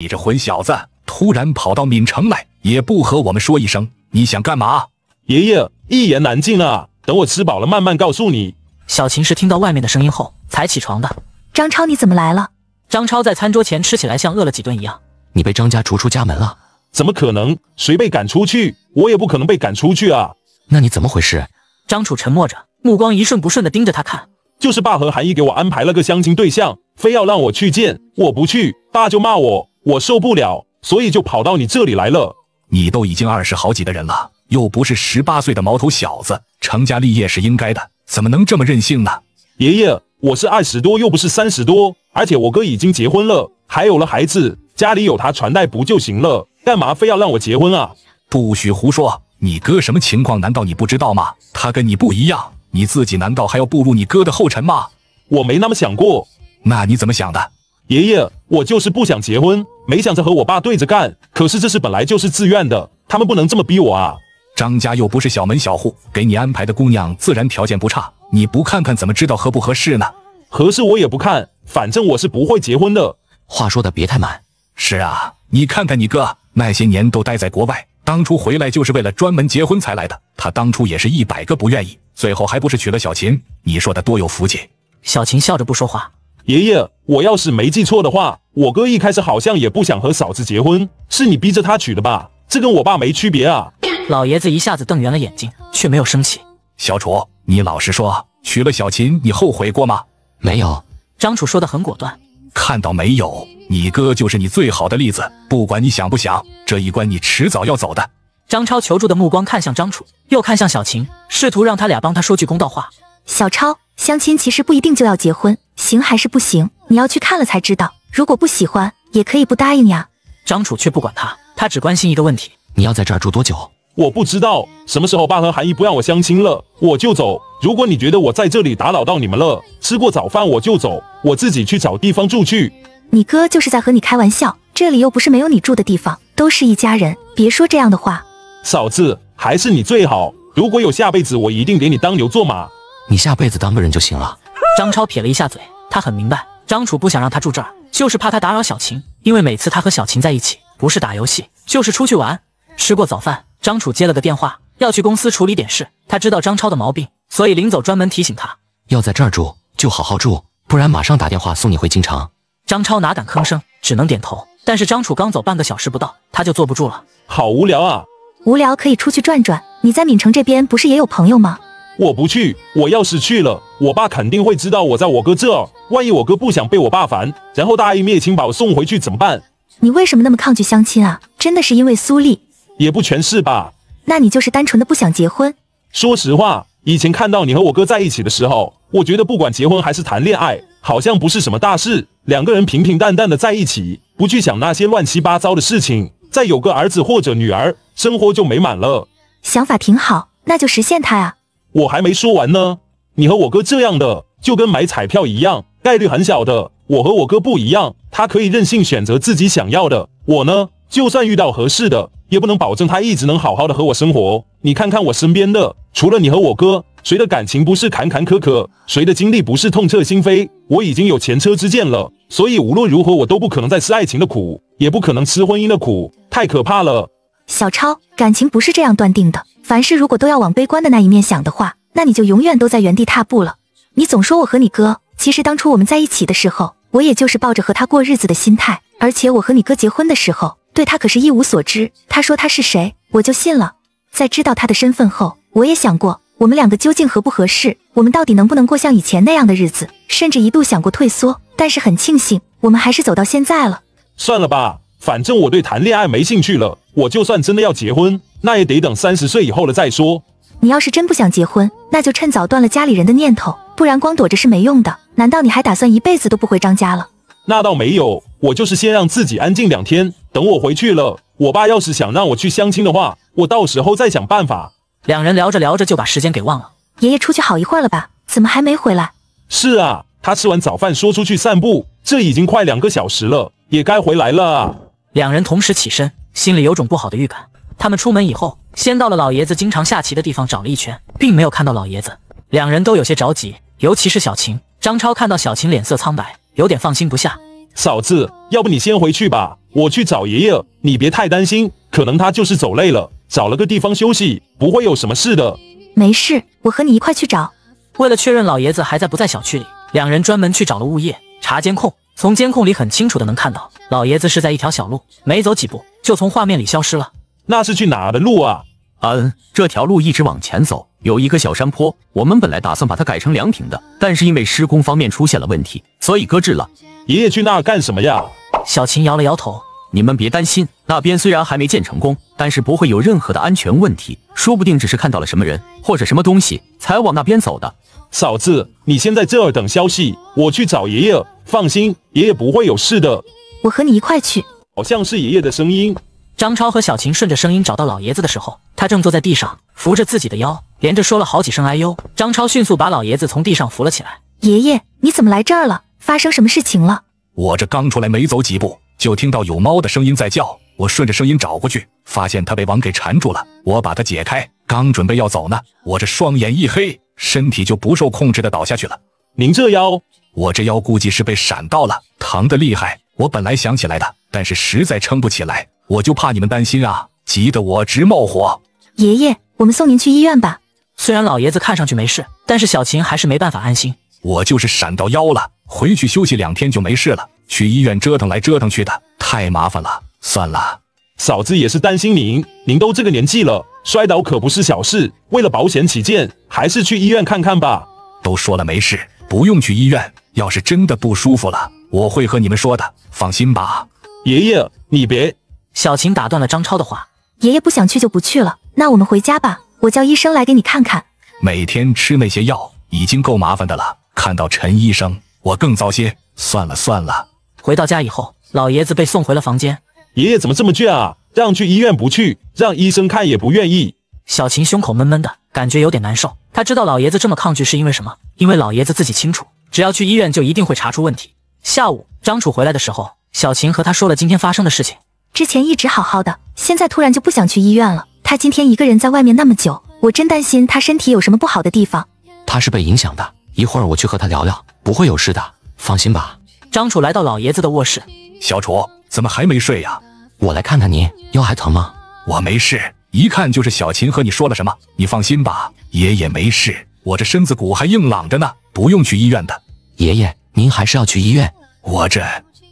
你这混小子，突然跑到闵城来，也不和我们说一声，你想干嘛？爷爷，一言难尽啊，等我吃饱了慢慢告诉你。小琴是听到外面的声音后才起床的。张超，你怎么来了？张超在餐桌前吃起来像饿了几顿一样。你被张家逐出家门了？怎么可能？谁被赶出去，我也不可能被赶出去啊。那你怎么回事？张楚沉默着，目光一瞬不瞬地盯着他看。就是爸和韩毅给我安排了个相亲对象，非要让我去见，我不去，爸就骂我。我受不了，所以就跑到你这里来了。你都已经二十好几的人了，又不是十八岁的毛头小子，成家立业是应该的，怎么能这么任性呢？爷爷，我是二十多，又不是三十多，而且我哥已经结婚了，还有了孩子，家里有他传代不就行了？干嘛非要让我结婚啊？不许胡说！你哥什么情况？难道你不知道吗？他跟你不一样，你自己难道还要步入你哥的后尘吗？我没那么想过。那你怎么想的？爷爷，我就是不想结婚。没想着和我爸对着干，可是这事本来就是自愿的，他们不能这么逼我啊！张家又不是小门小户，给你安排的姑娘自然条件不差，你不看看怎么知道合不合适呢？合适我也不看，反正我是不会结婚的。话说的别太满。是啊，你看看你哥，那些年都待在国外，当初回来就是为了专门结婚才来的。他当初也是一百个不愿意，最后还不是娶了小琴？你说他多有福气。小琴笑着不说话。爷爷，我要是没记错的话，我哥一开始好像也不想和嫂子结婚，是你逼着他娶的吧？这跟我爸没区别啊！老爷子一下子瞪圆了眼睛，却没有生气。小楚，你老实说，娶了小琴，你后悔过吗？没有。张楚说的很果断。看到没有，你哥就是你最好的例子。不管你想不想，这一关你迟早要走的。张超求助的目光看向张楚，又看向小琴，试图让他俩帮他说句公道话。小超，相亲其实不一定就要结婚。行还是不行？你要去看了才知道。如果不喜欢，也可以不答应呀。张楚却不管他，他只关心一个问题：你要在这儿住多久？我不知道，什么时候爸和韩毅不让我相亲了，我就走。如果你觉得我在这里打扰到你们了，吃过早饭我就走，我自己去找地方住去。你哥就是在和你开玩笑，这里又不是没有你住的地方，都是一家人，别说这样的话。嫂子，还是你最好。如果有下辈子，我一定给你当牛做马。你下辈子当个人就行了。张超撇了一下嘴，他很明白张楚不想让他住这儿，就是怕他打扰小晴。因为每次他和小晴在一起，不是打游戏，就是出去玩。吃过早饭，张楚接了个电话，要去公司处理点事。他知道张超的毛病，所以临走专门提醒他，要在这儿住就好好住，不然马上打电话送你回京城。张超哪敢吭声，只能点头。但是张楚刚走半个小时不到，他就坐不住了，好无聊啊！无聊可以出去转转，你在闽城这边不是也有朋友吗？我不去，我要是去了，我爸肯定会知道我在我哥这。万一我哥不想被我爸烦，然后大义灭亲把我送回去怎么办？你为什么那么抗拒相亲啊？真的是因为苏丽？也不全是吧。那你就是单纯的不想结婚。说实话，以前看到你和我哥在一起的时候，我觉得不管结婚还是谈恋爱，好像不是什么大事。两个人平平淡淡的在一起，不去想那些乱七八糟的事情，再有个儿子或者女儿，生活就美满了。想法挺好，那就实现它啊。我还没说完呢，你和我哥这样的，就跟买彩票一样，概率很小的。我和我哥不一样，他可以任性选择自己想要的，我呢，就算遇到合适的，也不能保证他一直能好好的和我生活。你看看我身边的，除了你和我哥，谁的感情不是坎坎坷坷，谁的经历不是痛彻心扉？我已经有前车之鉴了，所以无论如何，我都不可能再吃爱情的苦，也不可能吃婚姻的苦，太可怕了。小超，感情不是这样断定的。凡事如果都要往悲观的那一面想的话，那你就永远都在原地踏步了。你总说我和你哥，其实当初我们在一起的时候，我也就是抱着和他过日子的心态。而且我和你哥结婚的时候，对他可是一无所知。他说他是谁，我就信了。在知道他的身份后，我也想过我们两个究竟合不合适，我们到底能不能过像以前那样的日子，甚至一度想过退缩。但是很庆幸，我们还是走到现在了。算了吧，反正我对谈恋爱没兴趣了。我就算真的要结婚，那也得等三十岁以后了再说。你要是真不想结婚，那就趁早断了家里人的念头，不然光躲着是没用的。难道你还打算一辈子都不回张家了？那倒没有，我就是先让自己安静两天。等我回去了，我爸要是想让我去相亲的话，我到时候再想办法。两人聊着聊着就把时间给忘了。爷爷出去好一会儿了吧？怎么还没回来？是啊，他吃完早饭说出去散步，这已经快两个小时了，也该回来了。两人同时起身。心里有种不好的预感。他们出门以后，先到了老爷子经常下棋的地方找了一圈，并没有看到老爷子，两人都有些着急，尤其是小晴。张超看到小晴脸色苍白，有点放心不下。嫂子，要不你先回去吧，我去找爷爷，你别太担心，可能他就是走累了，找了个地方休息，不会有什么事的。没事，我和你一块去找。为了确认老爷子还在不在小区里，两人专门去找了物业查监控，从监控里很清楚的能看到，老爷子是在一条小路，没走几步。就从画面里消失了。那是去哪的路啊？嗯，这条路一直往前走，有一个小山坡。我们本来打算把它改成凉亭的，但是因为施工方面出现了问题，所以搁置了。爷爷去那儿干什么呀？小琴摇了摇头。你们别担心，那边虽然还没建成功，但是不会有任何的安全问题。说不定只是看到了什么人或者什么东西才往那边走的。嫂子，你先在这儿等消息，我去找爷爷。放心，爷爷不会有事的。我和你一块去。好像是爷爷的声音。张超和小琴顺着声音找到老爷子的时候，他正坐在地上扶着自己的腰，连着说了好几声“哎呦”。张超迅速把老爷子从地上扶了起来。“爷爷，你怎么来这儿了？发生什么事情了？”我这刚出来没走几步，就听到有猫的声音在叫。我顺着声音找过去，发现他被网给缠住了。我把它解开，刚准备要走呢，我这双眼一黑，身体就不受控制的倒下去了。您这腰？我这腰估计是被闪到了，疼的厉害。我本来想起来的。但是实在撑不起来，我就怕你们担心啊，急得我直冒火。爷爷，我们送您去医院吧。虽然老爷子看上去没事，但是小琴还是没办法安心。我就是闪到腰了，回去休息两天就没事了。去医院折腾来折腾去的，太麻烦了。算了，嫂子也是担心您，您都这个年纪了，摔倒可不是小事。为了保险起见，还是去医院看看吧。都说了没事，不用去医院。要是真的不舒服了，我会和你们说的。放心吧。爷爷，你别！小琴打断了张超的话。爷爷不想去就不去了，那我们回家吧。我叫医生来给你看看。每天吃那些药已经够麻烦的了，看到陈医生我更糟心。算了算了。回到家以后，老爷子被送回了房间。爷爷怎么这么倔啊？让去医院不去，让医生看也不愿意。小琴胸口闷闷的感觉有点难受。他知道老爷子这么抗拒是因为什么？因为老爷子自己清楚，只要去医院就一定会查出问题。下午张楚回来的时候。小琴和他说了今天发生的事情，之前一直好好的，现在突然就不想去医院了。他今天一个人在外面那么久，我真担心他身体有什么不好的地方。他是被影响的，一会儿我去和他聊聊，不会有事的，放心吧。张楚来到老爷子的卧室，小楚怎么还没睡呀？我来看看您，腰还疼吗？我没事，一看就是小琴和你说了什么，你放心吧，爷爷没事，我这身子骨还硬朗着呢，不用去医院的。爷爷，您还是要去医院，我这。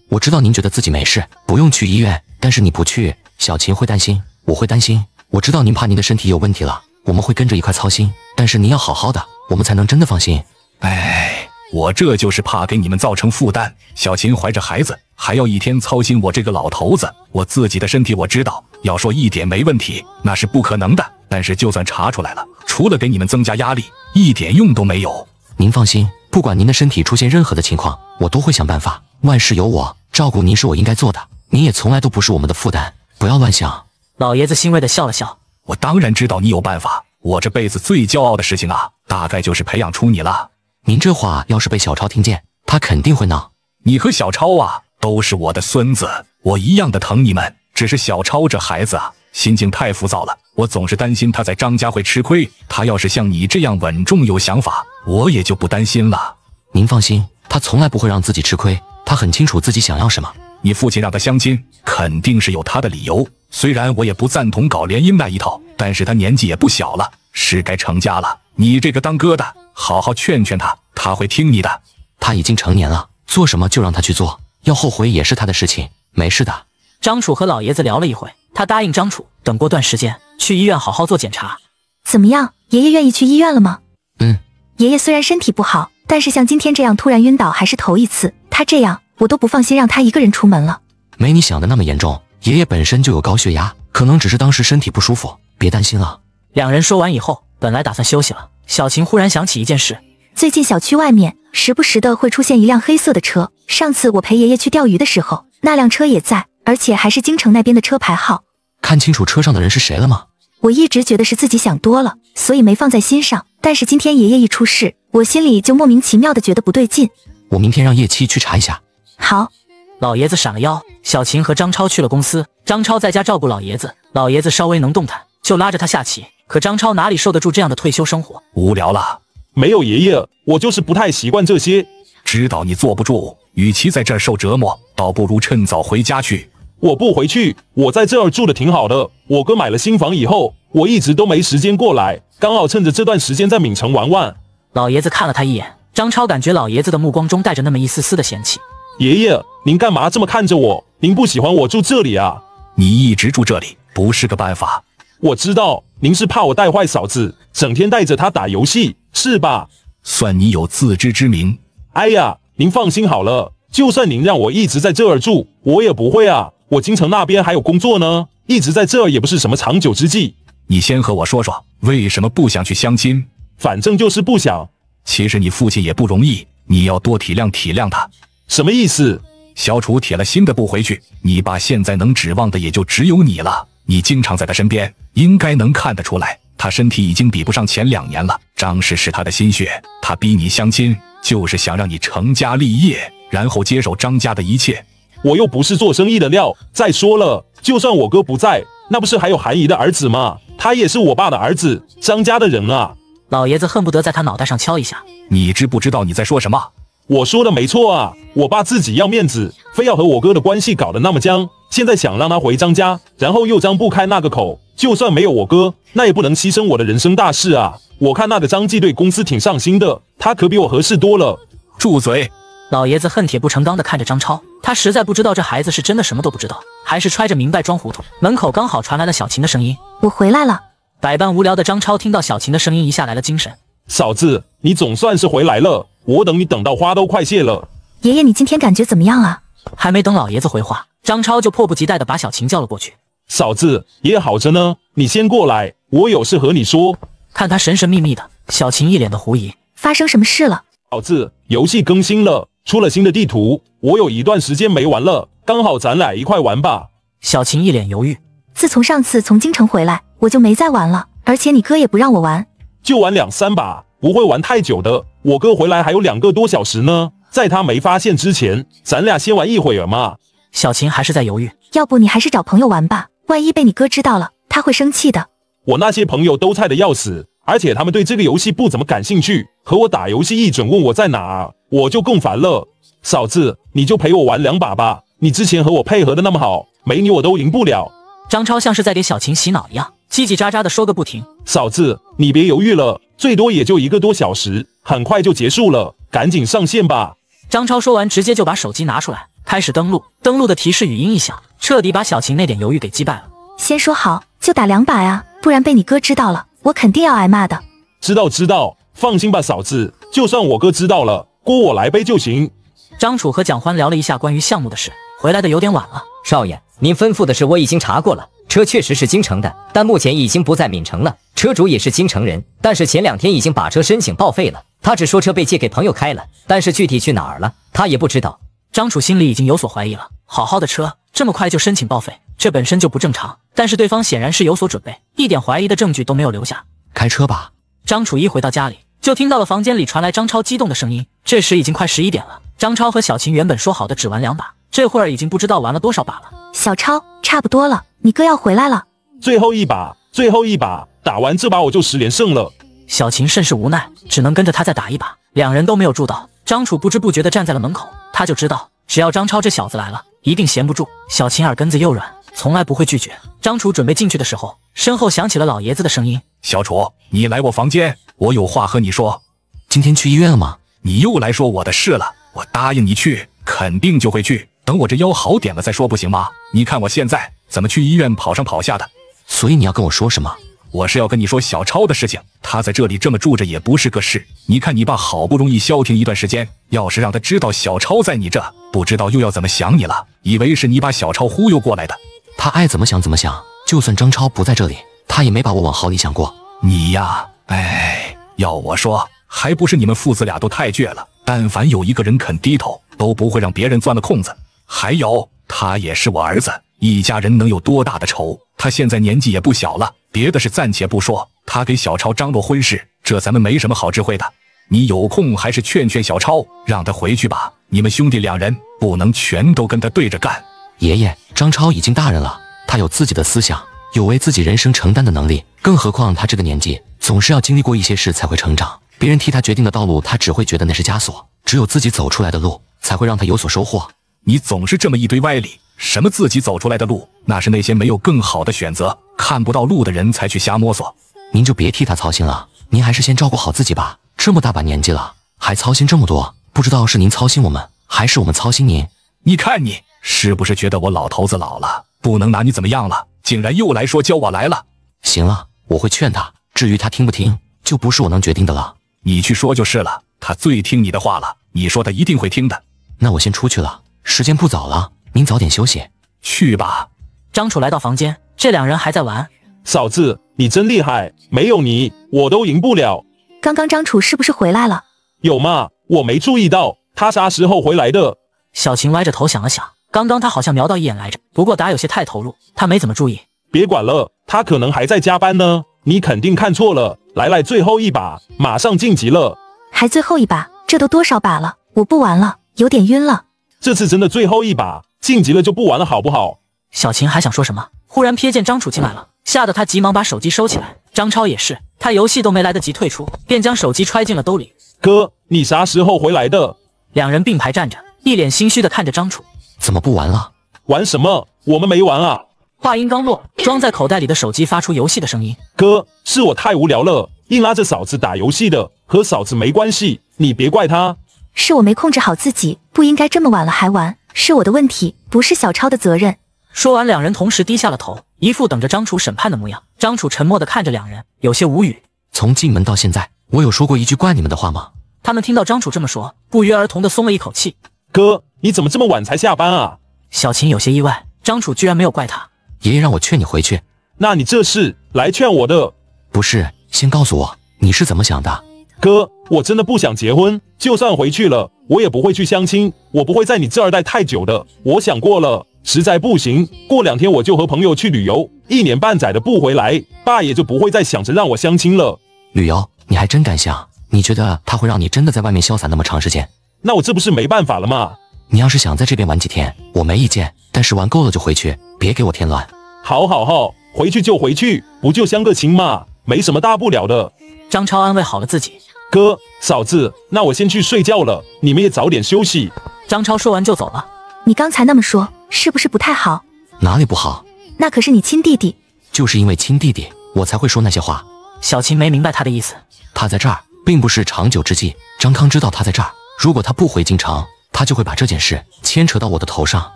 我知道您觉得自己没事，不用去医院，但是你不去，小秦会担心，我会担心。我知道您怕您的身体有问题了，我们会跟着一块操心。但是您要好好的，我们才能真的放心。哎，我这就是怕给你们造成负担。小秦怀着孩子，还要一天操心我这个老头子。我自己的身体我知道，要说一点没问题，那是不可能的。但是就算查出来了，除了给你们增加压力，一点用都没有。您放心。不管您的身体出现任何的情况，我都会想办法。万事有我，照顾您是我应该做的。您也从来都不是我们的负担，不要乱想。老爷子欣慰地笑了笑。我当然知道你有办法。我这辈子最骄傲的事情啊，大概就是培养出你了。您这话要是被小超听见，他肯定会闹。你和小超啊，都是我的孙子，我一样的疼你们。只是小超这孩子啊，心境太浮躁了，我总是担心他在张家会吃亏。他要是像你这样稳重有想法。我也就不担心了，您放心，他从来不会让自己吃亏，他很清楚自己想要什么。你父亲让他相亲，肯定是有他的理由。虽然我也不赞同搞联姻那一套，但是他年纪也不小了，是该成家了。你这个当哥的，好好劝劝他，他会听你的。他已经成年了，做什么就让他去做，要后悔也是他的事情。没事的。张楚和老爷子聊了一会，他答应张楚，等过段时间去医院好好做检查。怎么样，爷爷愿意去医院了吗？嗯。爷爷虽然身体不好，但是像今天这样突然晕倒还是头一次。他这样我都不放心，让他一个人出门了。没你想的那么严重，爷爷本身就有高血压，可能只是当时身体不舒服，别担心了。两人说完以后，本来打算休息了，小琴忽然想起一件事：最近小区外面时不时的会出现一辆黑色的车，上次我陪爷爷去钓鱼的时候，那辆车也在，而且还是京城那边的车牌号。看清楚车上的人是谁了吗？我一直觉得是自己想多了，所以没放在心上。但是今天爷爷一出事，我心里就莫名其妙的觉得不对劲。我明天让叶七去查一下。好。老爷子闪了腰，小琴和张超去了公司。张超在家照顾老爷子，老爷子稍微能动弹就拉着他下棋。可张超哪里受得住这样的退休生活？无聊了，没有爷爷，我就是不太习惯这些。知道你坐不住，与其在这儿受折磨，倒不如趁早回家去。我不回去，我在这儿住的挺好的。我哥买了新房以后，我一直都没时间过来，刚好趁着这段时间在闽城玩玩。老爷子看了他一眼，张超感觉老爷子的目光中带着那么一丝丝的嫌弃。爷爷，您干嘛这么看着我？您不喜欢我住这里啊？你一直住这里不是个办法。我知道，您是怕我带坏嫂子，整天带着她打游戏，是吧？算你有自知之明。哎呀，您放心好了，就算您让我一直在这儿住，我也不会啊。我京城那边还有工作呢，一直在这也不是什么长久之计。你先和我说说，为什么不想去相亲？反正就是不想。其实你父亲也不容易，你要多体谅体谅他。什么意思？小楚铁了心的不回去，你爸现在能指望的也就只有你了。你经常在他身边，应该能看得出来，他身体已经比不上前两年了。张氏是他的心血，他逼你相亲，就是想让你成家立业，然后接手张家的一切。我又不是做生意的料。再说了，就算我哥不在，那不是还有韩姨的儿子吗？他也是我爸的儿子，张家的人啊！老爷子恨不得在他脑袋上敲一下。你知不知道你在说什么？我说的没错啊！我爸自己要面子，非要和我哥的关系搞得那么僵。现在想让他回张家，然后又张不开那个口。就算没有我哥，那也不能牺牲我的人生大事啊！我看那个张继对公司挺上心的，他可比我合适多了。住嘴！老爷子恨铁不成钢地看着张超，他实在不知道这孩子是真的什么都不知道，还是揣着明白装糊涂。门口刚好传来了小琴的声音：“我回来了。”百般无聊的张超听到小琴的声音，一下来了精神：“嫂子，你总算是回来了，我等你等到花都快谢了。”爷爷，你今天感觉怎么样啊？还没等老爷子回话，张超就迫不及待地把小琴叫了过去：“嫂子，爷爷好着呢，你先过来，我有事和你说。”看他神神秘秘的，小琴一脸的狐疑：“发生什么事了？”“嫂子，游戏更新了。”出了新的地图，我有一段时间没玩了，刚好咱俩一块玩吧。小琴一脸犹豫。自从上次从京城回来，我就没再玩了，而且你哥也不让我玩，就玩两三把，不会玩太久的。我哥回来还有两个多小时呢，在他没发现之前，咱俩先玩一会儿嘛。小琴还是在犹豫。要不你还是找朋友玩吧，万一被你哥知道了，他会生气的。我那些朋友都菜的要死。而且他们对这个游戏不怎么感兴趣，和我打游戏一准问我在哪，我就更烦了。嫂子，你就陪我玩两把吧，你之前和我配合的那么好，没你我都赢不了。张超像是在给小琴洗脑一样，叽叽喳喳的说个不停。嫂子，你别犹豫了，最多也就一个多小时，很快就结束了，赶紧上线吧。张超说完，直接就把手机拿出来，开始登录。登录的提示语音一响，彻底把小琴那点犹豫给击败了。先说好，就打两把呀，不然被你哥知道了。我肯定要挨骂的，知道知道，放心吧，嫂子，就算我哥知道了，锅我来背就行。张楚和蒋欢聊了一下关于项目的事，回来的有点晚了。少爷，您吩咐的事我已经查过了，车确实是京城的，但目前已经不在闽城了，车主也是京城人，但是前两天已经把车申请报废了，他只说车被借给朋友开了，但是具体去哪儿了，他也不知道。张楚心里已经有所怀疑了。好好的车，这么快就申请报废，这本身就不正常。但是对方显然是有所准备，一点怀疑的证据都没有留下。开车吧。张楚一回到家里，就听到了房间里传来张超激动的声音。这时已经快十一点了，张超和小琴原本说好的只玩两把，这会儿已经不知道玩了多少把了。小超，差不多了，你哥要回来了。最后一把，最后一把，打完这把我就十连胜了。小琴甚是无奈，只能跟着他再打一把。两人都没有注到，张楚不知不觉地站在了门口，他就知道。只要张超这小子来了，一定闲不住。小琴耳根子又软，从来不会拒绝。张楚准备进去的时候，身后响起了老爷子的声音：“小楚，你来我房间，我有话和你说。今天去医院了吗？你又来说我的事了。我答应你去，肯定就会去。等我这腰好点了再说，不行吗？你看我现在怎么去医院跑上跑下的。所以你要跟我说什么？”我是要跟你说小超的事情，他在这里这么住着也不是个事。你看你爸好不容易消停一段时间，要是让他知道小超在你这，不知道又要怎么想你了，以为是你把小超忽悠过来的，他爱怎么想怎么想。就算张超不在这里，他也没把我往好里想过。你呀，哎，要我说，还不是你们父子俩都太倔了。但凡有一个人肯低头，都不会让别人钻了空子。还有，他也是我儿子，一家人能有多大的仇？他现在年纪也不小了。别的事暂且不说，他给小超张罗婚事，这咱们没什么好智慧的。你有空还是劝劝小超，让他回去吧。你们兄弟两人不能全都跟他对着干。爷爷，张超已经大人了，他有自己的思想，有为自己人生承担的能力。更何况他这个年纪，总是要经历过一些事才会成长。别人替他决定的道路，他只会觉得那是枷锁。只有自己走出来的路，才会让他有所收获。你总是这么一堆歪理。什么自己走出来的路，那是那些没有更好的选择、看不到路的人才去瞎摸索。您就别替他操心了，您还是先照顾好自己吧。这么大把年纪了，还操心这么多，不知道是您操心我们，还是我们操心您？你看你是不是觉得我老头子老了，不能拿你怎么样了？竟然又来说教我来了！行了，我会劝他。至于他听不听，就不是我能决定的了。你去说就是了，他最听你的话了，你说他一定会听的。那我先出去了，时间不早了。您早点休息，去吧。张楚来到房间，这两人还在玩。嫂子，你真厉害，没有你我都赢不了。刚刚张楚是不是回来了？有吗？我没注意到他啥时候回来的。小琴歪着头想了想，刚刚他好像瞄到一眼来着，不过打有些太投入，他没怎么注意。别管了，他可能还在加班呢。你肯定看错了，来来，最后一把，马上晋级了。还最后一把？这都多少把了？我不玩了，有点晕了。这次真的最后一把。晋级了就不玩了，好不好？小琴还想说什么，忽然瞥见张楚进来了，吓得他急忙把手机收起来。张超也是，他游戏都没来得及退出，便将手机揣进了兜里。哥，你啥时候回来的？两人并排站着，一脸心虚的看着张楚，怎么不玩了？玩什么？我们没玩啊！话音刚落，装在口袋里的手机发出游戏的声音。哥，是我太无聊了，硬拉着嫂子打游戏的，和嫂子没关系，你别怪她。是我没控制好自己，不应该这么晚了还玩。是我的问题，不是小超的责任。说完，两人同时低下了头，一副等着张楚审判的模样。张楚沉默的看着两人，有些无语。从进门到现在，我有说过一句怪你们的话吗？他们听到张楚这么说，不约而同的松了一口气。哥，你怎么这么晚才下班啊？小琴有些意外，张楚居然没有怪他。爷爷让我劝你回去，那你这是来劝我的？不是，先告诉我，你是怎么想的？哥，我真的不想结婚，就算回去了，我也不会去相亲。我不会在你这儿待太久的。我想过了，实在不行，过两天我就和朋友去旅游，一年半载的不回来，爸也就不会再想着让我相亲了。旅游？你还真敢想？你觉得他会让你真的在外面潇洒那么长时间？那我这不是没办法了吗？你要是想在这边玩几天，我没意见，但是玩够了就回去，别给我添乱。好好好，回去就回去，不就相个亲吗？没什么大不了的。张超安慰好了自己。哥嫂子，那我先去睡觉了，你们也早点休息。张超说完就走了。你刚才那么说，是不是不太好？哪里不好？那可是你亲弟弟。就是因为亲弟弟，我才会说那些话。小琴没明白他的意思，他在这儿并不是长久之计。张康知道他在这儿，如果他不回京城，他就会把这件事牵扯到我的头上。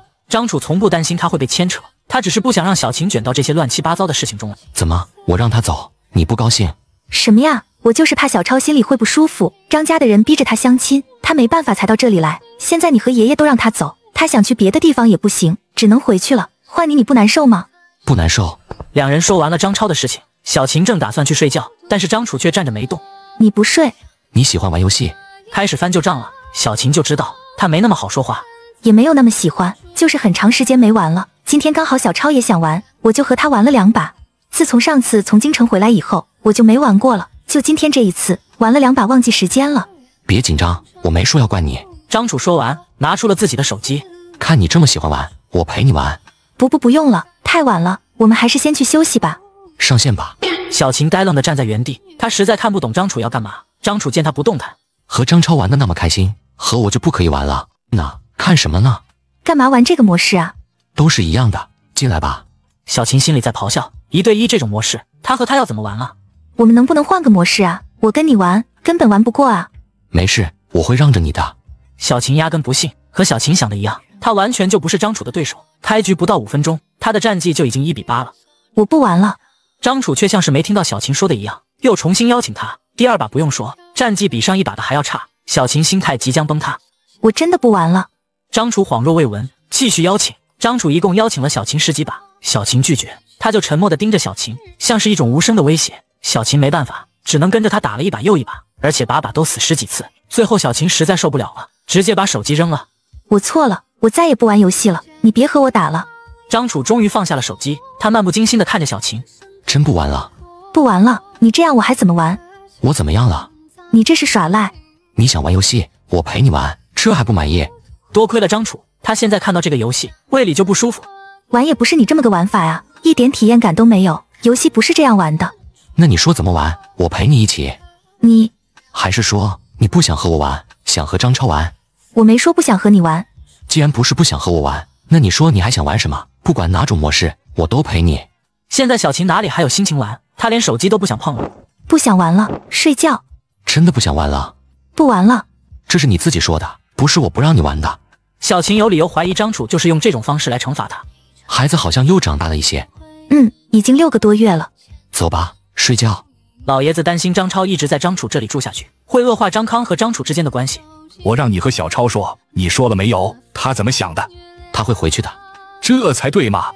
张楚从不担心他会被牵扯，他只是不想让小琴卷到这些乱七八糟的事情中来。怎么，我让他走，你不高兴？什么呀？我就是怕小超心里会不舒服，张家的人逼着他相亲，他没办法才到这里来。现在你和爷爷都让他走，他想去别的地方也不行，只能回去了。换你你不难受吗？不难受。两人说完了张超的事情，小琴正打算去睡觉，但是张楚却站着没动。你不睡？你喜欢玩游戏？开始翻旧账了。小琴就知道他没那么好说话，也没有那么喜欢，就是很长时间没玩了。今天刚好小超也想玩，我就和他玩了两把。自从上次从京城回来以后，我就没玩过了。就今天这一次，玩了两把，忘记时间了。别紧张，我没说要怪你。张楚说完，拿出了自己的手机。看你这么喜欢玩，我陪你玩。不不不用了，太晚了，我们还是先去休息吧。上线吧。小晴呆愣的站在原地，她实在看不懂张楚要干嘛。张楚见她不动弹，和张超玩的那么开心，和我就不可以玩了？那看什么呢？干嘛玩这个模式啊？都是一样的。进来吧。小晴心里在咆哮，一对一这种模式，她和他要怎么玩啊？我们能不能换个模式啊？我跟你玩，根本玩不过啊！没事，我会让着你的。小琴压根不信，和小琴想的一样，他完全就不是张楚的对手。开局不到五分钟，他的战绩就已经一比八了。我不玩了。张楚却像是没听到小琴说的一样，又重新邀请他。第二把不用说，战绩比上一把的还要差。小琴心态即将崩塌，我真的不玩了。张楚恍若未闻，继续邀请。张楚一共邀请了小琴十几把，小琴拒绝，他就沉默地盯着小琴，像是一种无声的威胁。小琴没办法，只能跟着他打了一把又一把，而且把把都死十几次。最后小琴实在受不了了，直接把手机扔了。我错了，我再也不玩游戏了。你别和我打了。张楚终于放下了手机，他漫不经心地看着小琴，真不玩了？不玩了？你这样我还怎么玩？我怎么样了？你这是耍赖！你想玩游戏，我陪你玩。这还不满意？多亏了张楚，他现在看到这个游戏，胃里就不舒服。玩也不是你这么个玩法呀，一点体验感都没有。游戏不是这样玩的。那你说怎么玩？我陪你一起。你还是说你不想和我玩，想和张超玩？我没说不想和你玩。既然不是不想和我玩，那你说你还想玩什么？不管哪种模式，我都陪你。现在小琴哪里还有心情玩？她连手机都不想碰了，不想玩了，睡觉。真的不想玩了，不玩了。这是你自己说的，不是我不让你玩的。小琴有理由怀疑张楚就是用这种方式来惩罚她。孩子好像又长大了一些。嗯，已经六个多月了。走吧。睡觉，老爷子担心张超一直在张楚这里住下去，会恶化张康和张楚之间的关系。我让你和小超说，你说了没有？他怎么想的？他会回去的，这才对嘛！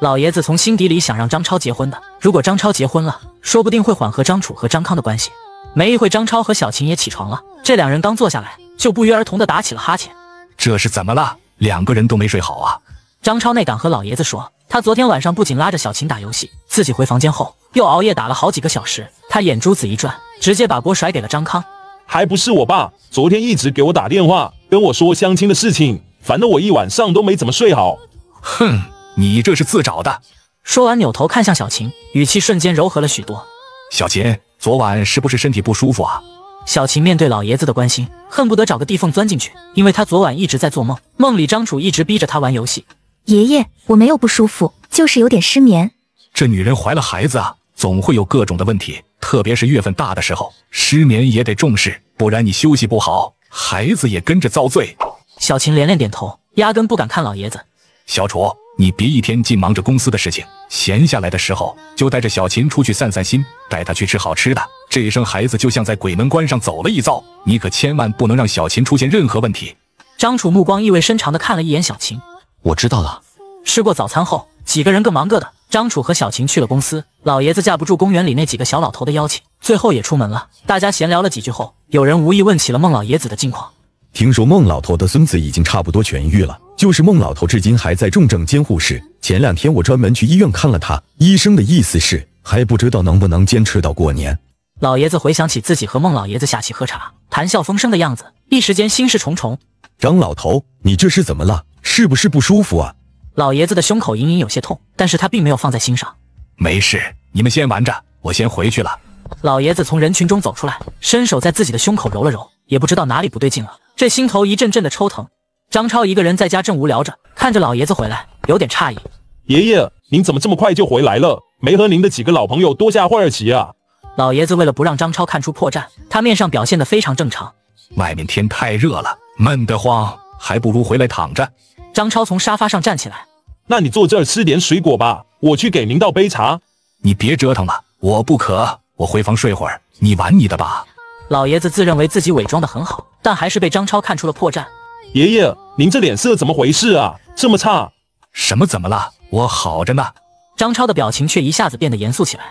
老爷子从心底里想让张超结婚的。如果张超结婚了，说不定会缓和张楚和张康的关系。没一会，张超和小琴也起床了。这两人刚坐下来，就不约而同的打起了哈欠。这是怎么了？两个人都没睡好啊！张超那敢和老爷子说。他昨天晚上不仅拉着小琴打游戏，自己回房间后又熬夜打了好几个小时。他眼珠子一转，直接把锅甩给了张康，还不是我爸昨天一直给我打电话，跟我说相亲的事情，烦得我一晚上都没怎么睡好。哼，你这是自找的。说完扭头看向小琴，语气瞬间柔和了许多。小琴，昨晚是不是身体不舒服啊？小琴面对老爷子的关心，恨不得找个地缝钻进去，因为他昨晚一直在做梦，梦里张楚一直逼着他玩游戏。爷爷，我没有不舒服，就是有点失眠。这女人怀了孩子啊，总会有各种的问题，特别是月份大的时候，失眠也得重视，不然你休息不好，孩子也跟着遭罪。小琴连连点头，压根不敢看老爷子。小楚，你别一天尽忙着公司的事情，闲下来的时候就带着小琴出去散散心，带她去吃好吃的。这一生孩子就像在鬼门关上走了一遭，你可千万不能让小琴出现任何问题。张楚目光意味深长地看了一眼小琴，我知道了。吃过早餐后，几个人各忙各的。张楚和小琴去了公司，老爷子架不住公园里那几个小老头的邀请，最后也出门了。大家闲聊了几句后，有人无意问起了孟老爷子的近况。听说孟老头的孙子已经差不多痊愈了，就是孟老头至今还在重症监护室。前两天我专门去医院看了他，医生的意思是还不知道能不能坚持到过年。老爷子回想起自己和孟老爷子下棋喝茶、谈笑风生的样子，一时间心事重重。张老头，你这是怎么了？是不是不舒服啊？老爷子的胸口隐隐有些痛，但是他并没有放在心上。没事，你们先玩着，我先回去了。老爷子从人群中走出来，伸手在自己的胸口揉了揉，也不知道哪里不对劲了，这心头一阵阵的抽疼。张超一个人在家正无聊着，看着老爷子回来，有点诧异。爷爷，您怎么这么快就回来了？没和您的几个老朋友多下会儿棋啊？老爷子为了不让张超看出破绽，他面上表现的非常正常。外面天太热了，闷得慌，还不如回来躺着。张超从沙发上站起来，那你坐这儿吃点水果吧，我去给您倒杯茶。你别折腾了，我不渴，我回房睡会儿，你玩你的吧。老爷子自认为自己伪装得很好，但还是被张超看出了破绽。爷爷，您这脸色怎么回事啊？这么差？什么怎么了？我好着呢。张超的表情却一下子变得严肃起来。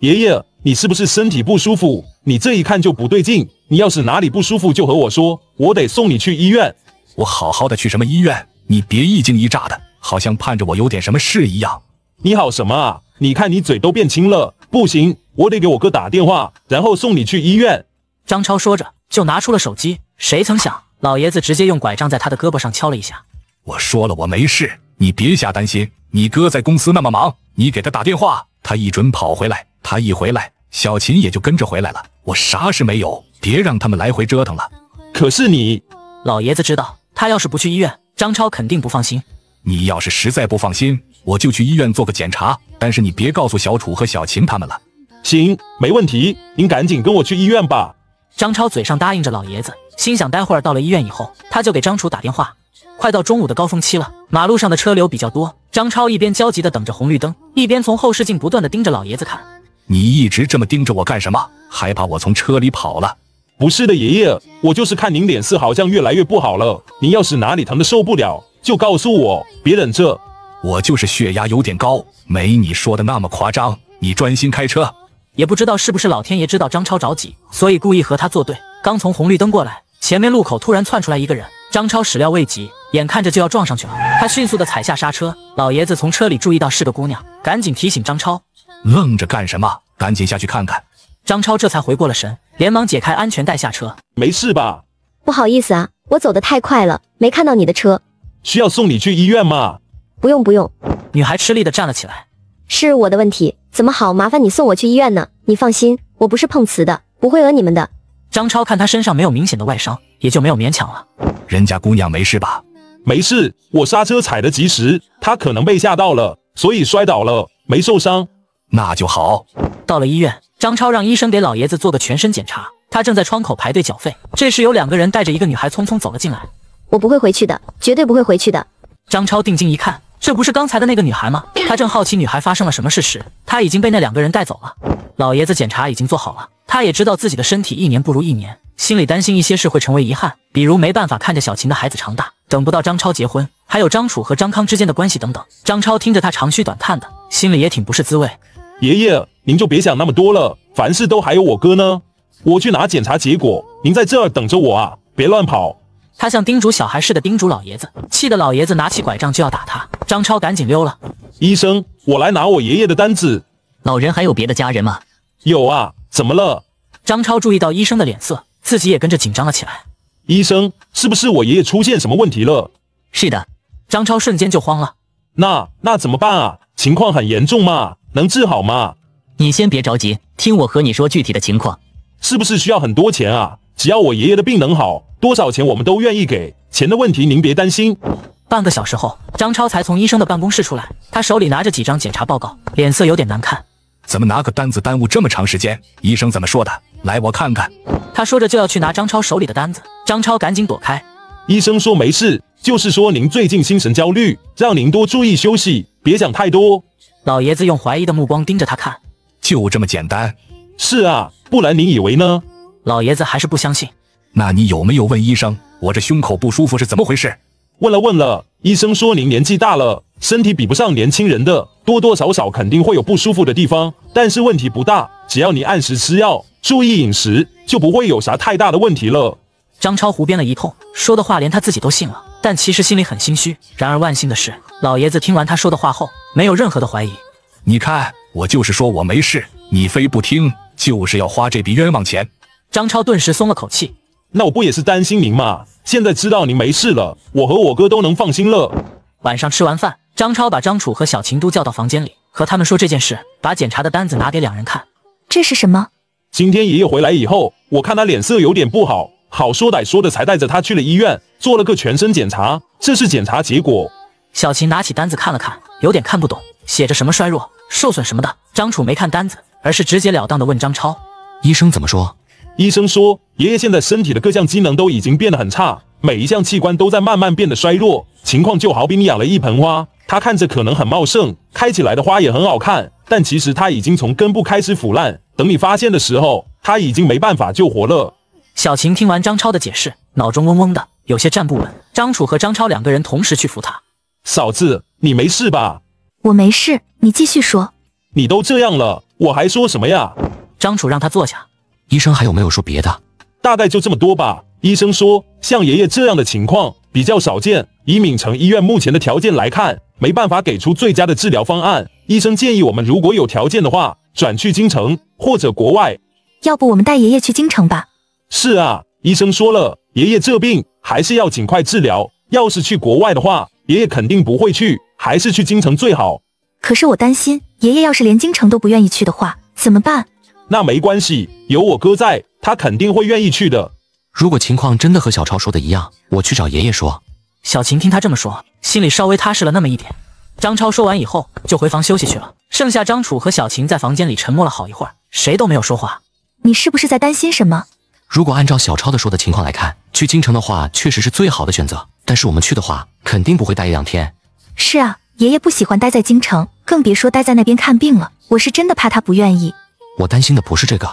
爷爷，你是不是身体不舒服？你这一看就不对劲。你要是哪里不舒服，就和我说，我得送你去医院。我好好的去什么医院？你别一惊一乍的，好像盼着我有点什么事一样。你好什么啊？你看你嘴都变青了，不行，我得给我哥打电话，然后送你去医院。张超说着就拿出了手机。谁曾想，老爷子直接用拐杖在他的胳膊上敲了一下。我说了，我没事，你别瞎担心。你哥在公司那么忙，你给他打电话，他一准跑回来。他一回来，小琴也就跟着回来了。我啥事没有，别让他们来回折腾了。可是你，老爷子知道，他要是不去医院。张超肯定不放心。你要是实在不放心，我就去医院做个检查。但是你别告诉小楚和小琴他们了。行，没问题。您赶紧跟我去医院吧。张超嘴上答应着，老爷子心想，待会儿到了医院以后，他就给张楚打电话。快到中午的高峰期了，马路上的车流比较多。张超一边焦急地等着红绿灯，一边从后视镜不断地盯着老爷子看。你一直这么盯着我干什么？还把我从车里跑了？不是的，爷爷，我就是看您脸色好像越来越不好了。您要是哪里疼的受不了，就告诉我，别忍着。我就是血压有点高，没你说的那么夸张。你专心开车。也不知道是不是老天爷知道张超着急，所以故意和他作对。刚从红绿灯过来，前面路口突然窜出来一个人，张超始料未及，眼看着就要撞上去了，他迅速的踩下刹车。老爷子从车里注意到是个姑娘，赶紧提醒张超：愣着干什么？赶紧下去看看。张超这才回过了神，连忙解开安全带下车。没事吧？不好意思啊，我走得太快了，没看到你的车。需要送你去医院吗？不用不用。女孩吃力地站了起来。是我的问题，怎么好麻烦你送我去医院呢？你放心，我不是碰瓷的，不会讹你们的。张超看她身上没有明显的外伤，也就没有勉强了。人家姑娘没事吧？没事，我刹车踩得及时，她可能被吓到了，所以摔倒了，没受伤。那就好。到了医院。张超让医生给老爷子做个全身检查，他正在窗口排队缴费。这时有两个人带着一个女孩匆匆走了进来。我不会回去的，绝对不会回去的。张超定睛一看，这不是刚才的那个女孩吗？他正好奇女孩发生了什么事时，她已经被那两个人带走了。老爷子检查已经做好了，他也知道自己的身体一年不如一年，心里担心一些事会成为遗憾，比如没办法看着小琴的孩子长大，等不到张超结婚，还有张楚和张康之间的关系等等。张超听着他长吁短叹的，心里也挺不是滋味。爷爷，您就别想那么多了，凡事都还有我哥呢。我去拿检查结果，您在这儿等着我啊，别乱跑。他像叮嘱小孩似的叮嘱老爷子，气得老爷子拿起拐杖就要打他。张超赶紧溜了。医生，我来拿我爷爷的单子。老人还有别的家人吗？有啊，怎么了？张超注意到医生的脸色，自己也跟着紧张了起来。医生，是不是我爷爷出现什么问题了？是的。张超瞬间就慌了。那那怎么办啊？情况很严重吗？能治好吗？你先别着急，听我和你说具体的情况。是不是需要很多钱啊？只要我爷爷的病能好，多少钱我们都愿意给。钱的问题您别担心。半个小时后，张超才从医生的办公室出来，他手里拿着几张检查报告，脸色有点难看。怎么拿个单子耽误这么长时间？医生怎么说的？来，我看看。他说着就要去拿张超手里的单子，张超赶紧躲开。医生说没事，就是说您最近心神焦虑，让您多注意休息，别想太多。老爷子用怀疑的目光盯着他看，就这么简单？是啊，不然您以为呢？老爷子还是不相信。那你有没有问医生，我这胸口不舒服是怎么回事？问了问了，医生说您年纪大了，身体比不上年轻人的，多多少少肯定会有不舒服的地方，但是问题不大，只要你按时吃药，注意饮食，就不会有啥太大的问题了。张超胡编了一通，说的话连他自己都信了。但其实心里很心虚。然而万幸的是，老爷子听完他说的话后，没有任何的怀疑。你看，我就是说我没事，你非不听，就是要花这笔冤枉钱。张超顿时松了口气。那我不也是担心您吗？现在知道您没事了，我和我哥都能放心了。晚上吃完饭，张超把张楚和小秦都叫到房间里，和他们说这件事，把检查的单子拿给两人看。这是什么？今天爷爷回来以后，我看他脸色有点不好。好说歹说的，才带着他去了医院，做了个全身检查。这是检查结果。小琴拿起单子看了看，有点看不懂，写着什么衰弱、受损什么的。张楚没看单子，而是直截了当的问张超：“医生怎么说？”医生说：“爷爷现在身体的各项机能都已经变得很差，每一项器官都在慢慢变得衰弱。情况就好比你养了一盆花，它看着可能很茂盛，开起来的花也很好看，但其实它已经从根部开始腐烂。等你发现的时候，它已经没办法救活了。”小琴听完张超的解释，脑中嗡嗡的，有些站不稳。张楚和张超两个人同时去扶他。嫂子，你没事吧？我没事，你继续说。你都这样了，我还说什么呀？张楚让他坐下。医生还有没有说别的？大概就这么多吧。医生说，像爷爷这样的情况比较少见，以闵城医院目前的条件来看，没办法给出最佳的治疗方案。医生建议我们如果有条件的话，转去京城或者国外。要不我们带爷爷去京城吧？是啊，医生说了，爷爷这病还是要尽快治疗。要是去国外的话，爷爷肯定不会去，还是去京城最好。可是我担心，爷爷要是连京城都不愿意去的话，怎么办？那没关系，有我哥在，他肯定会愿意去的。如果情况真的和小超说的一样，我去找爷爷说。小琴听他这么说，心里稍微踏实了那么一点。张超说完以后，就回房休息去了。剩下张楚和小琴在房间里沉默了好一会儿，谁都没有说话。你是不是在担心什么？如果按照小超的说的情况来看，去京城的话确实是最好的选择。但是我们去的话，肯定不会待一两天。是啊，爷爷不喜欢待在京城，更别说待在那边看病了。我是真的怕他不愿意。我担心的不是这个，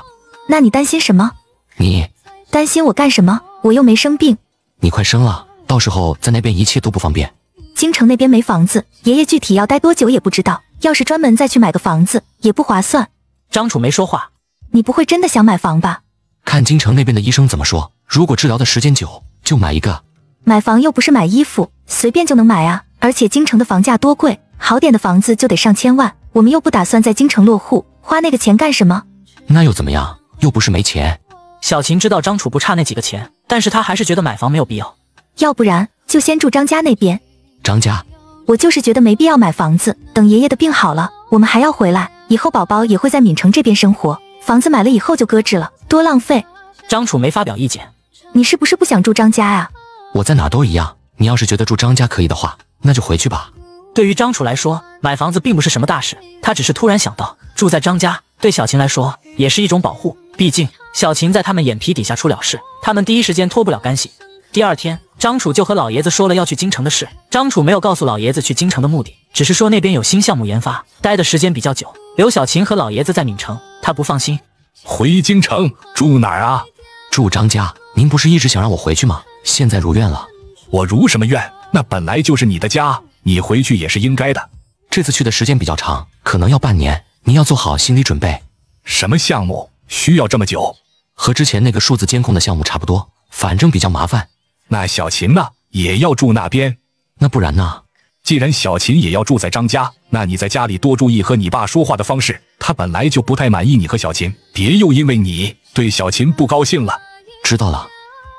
那你担心什么？你担心我干什么？我又没生病。你快生了，到时候在那边一切都不方便。京城那边没房子，爷爷具体要待多久也不知道。要是专门再去买个房子，也不划算。张楚没说话。你不会真的想买房吧？看京城那边的医生怎么说。如果治疗的时间久，就买一个。买房又不是买衣服，随便就能买啊！而且京城的房价多贵，好点的房子就得上千万。我们又不打算在京城落户，花那个钱干什么？那又怎么样？又不是没钱。小琴知道张楚不差那几个钱，但是他还是觉得买房没有必要。要不然就先住张家那边。张家？我就是觉得没必要买房子。等爷爷的病好了，我们还要回来，以后宝宝也会在闽城这边生活。房子买了以后就搁置了，多浪费。张楚没发表意见。你是不是不想住张家呀？我在哪都一样。你要是觉得住张家可以的话，那就回去吧。对于张楚来说，买房子并不是什么大事，他只是突然想到，住在张家对小琴来说也是一种保护。毕竟小琴在他们眼皮底下出了事，他们第一时间脱不了干系。第二天，张楚就和老爷子说了要去京城的事。张楚没有告诉老爷子去京城的目的，只是说那边有新项目研发，待的时间比较久。刘小琴和老爷子在闵城，他不放心。回京城住哪儿啊？住张家。您不是一直想让我回去吗？现在如愿了。我如什么愿？那本来就是你的家，你回去也是应该的。这次去的时间比较长，可能要半年，您要做好心理准备。什么项目需要这么久？和之前那个数字监控的项目差不多，反正比较麻烦。那小琴呢？也要住那边？那不然呢？既然小琴也要住在张家，那你在家里多注意和你爸说话的方式。他本来就不太满意你和小琴，别又因为你对小琴不高兴了。知道了。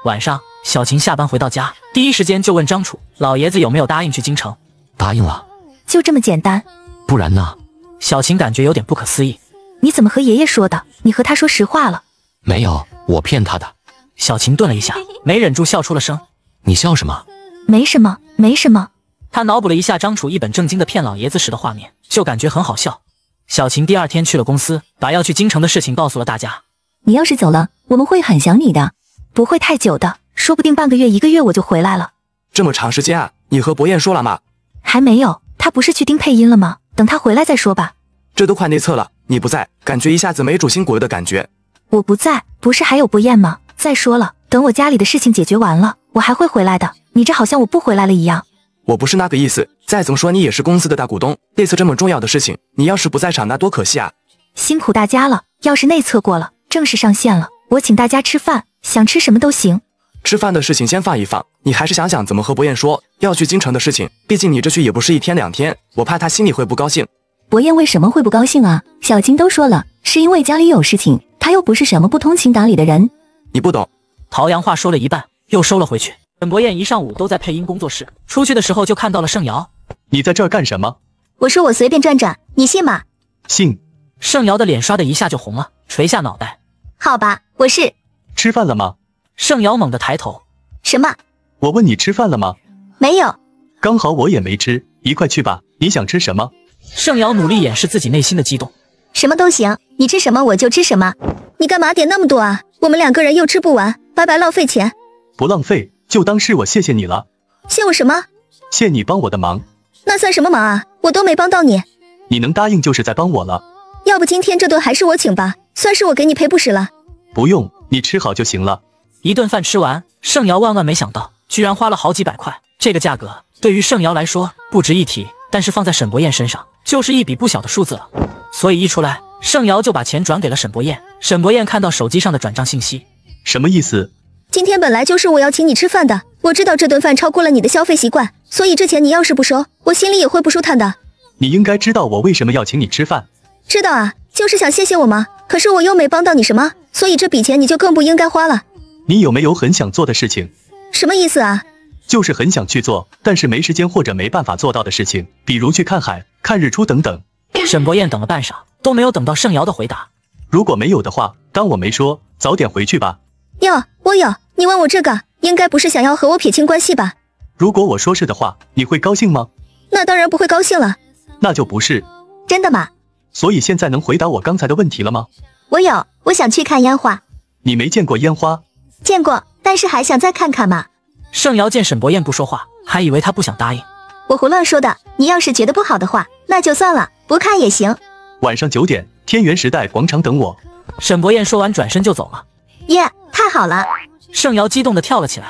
晚上，小琴下班回到家，第一时间就问张楚老爷子有没有答应去京城。答应了。就这么简单。不然呢？小琴感觉有点不可思议。你怎么和爷爷说的？你和他说实话了？没有，我骗他的。小琴顿了一下，没忍住笑出了声。你笑什么？没什么，没什么。他脑补了一下张楚一本正经的骗老爷子时的画面，就感觉很好笑。小琴第二天去了公司，把要去京城的事情告诉了大家。你要是走了，我们会很想你的，不会太久的，说不定半个月、一个月我就回来了。这么长时间啊？你和博彦说了吗？还没有，他不是去盯配音了吗？等他回来再说吧。这都快内测了，你不在，感觉一下子没主心骨的感觉。我不在，不是还有博彦吗？再说了，等我家里的事情解决完了，我还会回来的。你这好像我不回来了一样。我不是那个意思，再怎么说你也是公司的大股东，内测这么重要的事情，你要是不在场，那多可惜啊！辛苦大家了，要是内测过了，正式上线了，我请大家吃饭，想吃什么都行。吃饭的事情先放一放，你还是想想怎么和博彦说要去京城的事情，毕竟你这去也不是一天两天，我怕他心里会不高兴。博彦为什么会不高兴啊？小金都说了，是因为家里有事情，他又不是什么不通情达理的人。你不懂，陶阳话说了一半，又收了回去。沈博彦一上午都在配音工作室，出去的时候就看到了盛瑶。你在这儿干什么？我说我随便转转，你信吗？信。盛瑶的脸刷的一下就红了，垂下脑袋。好吧，我是。吃饭了吗？盛瑶猛地抬头。什么？我问你吃饭了吗？没有。刚好我也没吃，一块去吧。你想吃什么？盛瑶努力掩饰自己内心的激动。什么都行，你吃什么我就吃什么。你干嘛点那么多啊？我们两个人又吃不完，白白浪费钱。不浪费。就当是我谢谢你了，谢我什么？谢你帮我的忙。那算什么忙啊？我都没帮到你。你能答应就是在帮我了。要不今天这顿还是我请吧，算是我给你赔不是了。不用，你吃好就行了。一顿饭吃完，盛瑶万万没想到，居然花了好几百块。这个价格对于盛瑶来说不值一提，但是放在沈博彦身上就是一笔不小的数字了。所以一出来，盛瑶就把钱转给了沈博彦。沈博彦看到手机上的转账信息，什么意思？今天本来就是我要请你吃饭的，我知道这顿饭超过了你的消费习惯，所以这钱你要是不收，我心里也会不舒坦的。你应该知道我为什么要请你吃饭。知道啊，就是想谢谢我吗？可是我又没帮到你什么，所以这笔钱你就更不应该花了。你有没有很想做的事情？什么意思啊？就是很想去做，但是没时间或者没办法做到的事情，比如去看海、看日出等等。沈博彦等了半晌，都没有等到盛瑶的回答。如果没有的话，当我没说，早点回去吧。哟，我有，你问我这个，应该不是想要和我撇清关系吧？如果我说是的话，你会高兴吗？那当然不会高兴了。那就不是真的吗？所以现在能回答我刚才的问题了吗？我有，我想去看烟花。你没见过烟花？见过，但是还想再看看嘛？盛瑶见沈博彦不说话，还以为他不想答应。我胡乱说的，你要是觉得不好的话，那就算了，不看也行。晚上九点，天元时代广场等我。沈博彦说完，转身就走了。耶！太好了！盛瑶激动地跳了起来。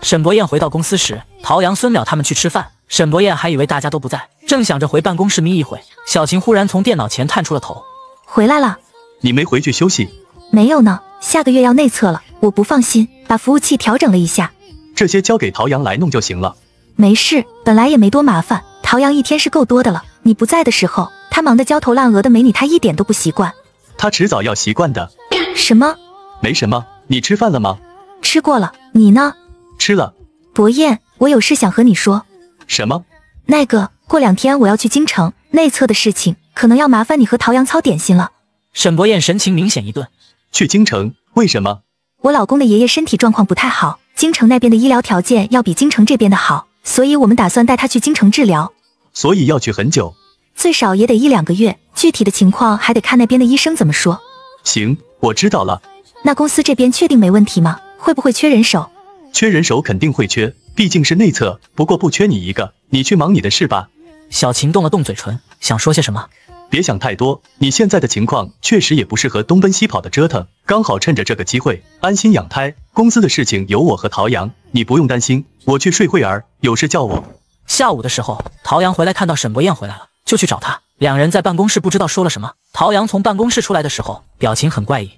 沈博彦回到公司时，陶阳、孙淼他们去吃饭。沈博彦还以为大家都不在，正想着回办公室眯一会，小晴忽然从电脑前探出了头：“回来了？你没回去休息？”“没有呢，下个月要内测了，我不放心，把服务器调整了一下。”“这些交给陶阳来弄就行了。”“没事，本来也没多麻烦。陶阳一天是够多的了，你不在的时候，他忙得焦头烂额的，没你他一点都不习惯。他迟早要习惯的。”“什么？”“没什么。”你吃饭了吗？吃过了。你呢？吃了。博彦，我有事想和你说。什么？那个，过两天我要去京城内测的事情，可能要麻烦你和陶阳操点心了。沈博彦神情明显一顿。去京城？为什么？我老公的爷爷身体状况不太好，京城那边的医疗条件要比京城这边的好，所以我们打算带他去京城治疗。所以要去很久？最少也得一两个月。具体的情况还得看那边的医生怎么说。行，我知道了。那公司这边确定没问题吗？会不会缺人手？缺人手肯定会缺，毕竟是内测。不过不缺你一个，你去忙你的事吧。小琴动了动嘴唇，想说些什么，别想太多。你现在的情况确实也不适合东奔西跑的折腾，刚好趁着这个机会安心养胎。公司的事情由我和陶阳，你不用担心。我去睡会儿，有事叫我。下午的时候，陶阳回来，看到沈博彦回来了，就去找他。两人在办公室不知道说了什么。陶阳从办公室出来的时候，表情很怪异。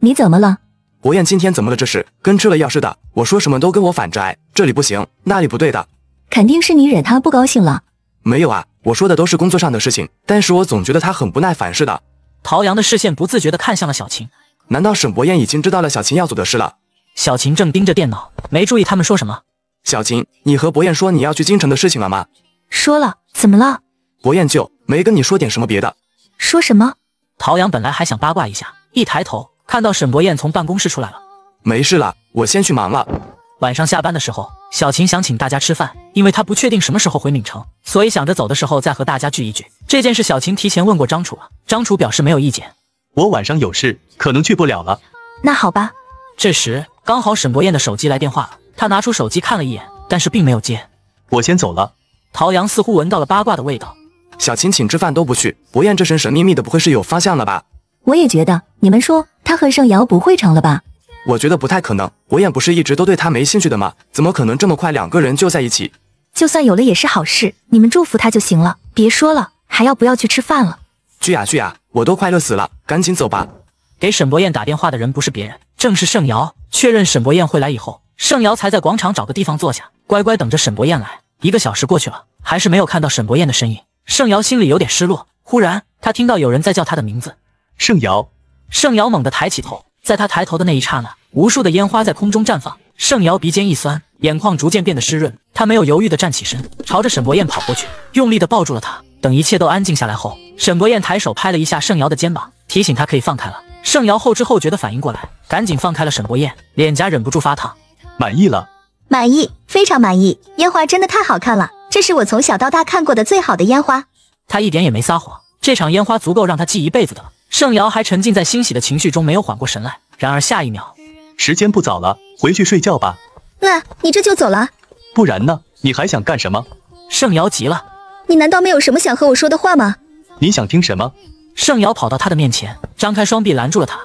你怎么了，博彦？今天怎么了？这是跟吃了药似的，我说什么都跟我反着来，这里不行，那里不对的，肯定是你惹他不高兴了。没有啊，我说的都是工作上的事情，但是我总觉得他很不耐烦似的。陶阳的视线不自觉地看向了小琴，难道沈博彦已经知道了小琴要走的事了？小琴正盯着电脑，没注意他们说什么。小琴，你和博彦说你要去京城的事情了吗？说了，怎么了？博彦就没跟你说点什么别的？说什么？陶阳本来还想八卦一下，一抬头。看到沈博彦从办公室出来了，没事了，我先去忙了。晚上下班的时候，小琴想请大家吃饭，因为她不确定什么时候回闵城，所以想着走的时候再和大家聚一聚。这件事小琴提前问过张楚了，张楚表示没有意见。我晚上有事，可能去不了了。那好吧。这时刚好沈博彦的手机来电话了，他拿出手机看了一眼，但是并没有接。我先走了。陶阳似乎闻到了八卦的味道。小琴请吃饭都不去，博彦这神神秘秘的，不会是有方向了吧？我也觉得，你们说。他和盛瑶不会成了吧？我觉得不太可能。我演不是一直都对他没兴趣的吗？怎么可能这么快两个人就在一起？就算有了也是好事，你们祝福他就行了。别说了，还要不要去吃饭了？巨雅，巨雅，我都快乐死了，赶紧走吧。给沈博彦打电话的人不是别人，正是盛瑶。确认沈博彦会来以后，盛瑶才在广场找个地方坐下，乖乖等着沈博彦来。一个小时过去了，还是没有看到沈博彦的身影，盛瑶心里有点失落。忽然，他听到有人在叫他的名字，盛瑶。盛瑶猛地抬起头，在他抬头的那一刹那，无数的烟花在空中绽放。盛瑶鼻尖一酸，眼眶逐渐变得湿润。他没有犹豫地站起身，朝着沈博彦跑过去，用力地抱住了他。等一切都安静下来后，沈博彦抬手拍了一下盛瑶的肩膀，提醒他可以放开了。盛瑶后知后觉地反应过来，赶紧放开了沈博彦，脸颊忍不住发烫。满意了，满意，非常满意。烟花真的太好看了，这是我从小到大看过的最好的烟花。他一点也没撒谎，这场烟花足够让他记一辈子的了。盛瑶还沉浸在欣喜的情绪中，没有缓过神来。然而下一秒，时间不早了，回去睡觉吧。那，你这就走了？不然呢？你还想干什么？盛瑶急了，你难道没有什么想和我说的话吗？你想听什么？盛瑶跑到他的面前，张开双臂拦住了他。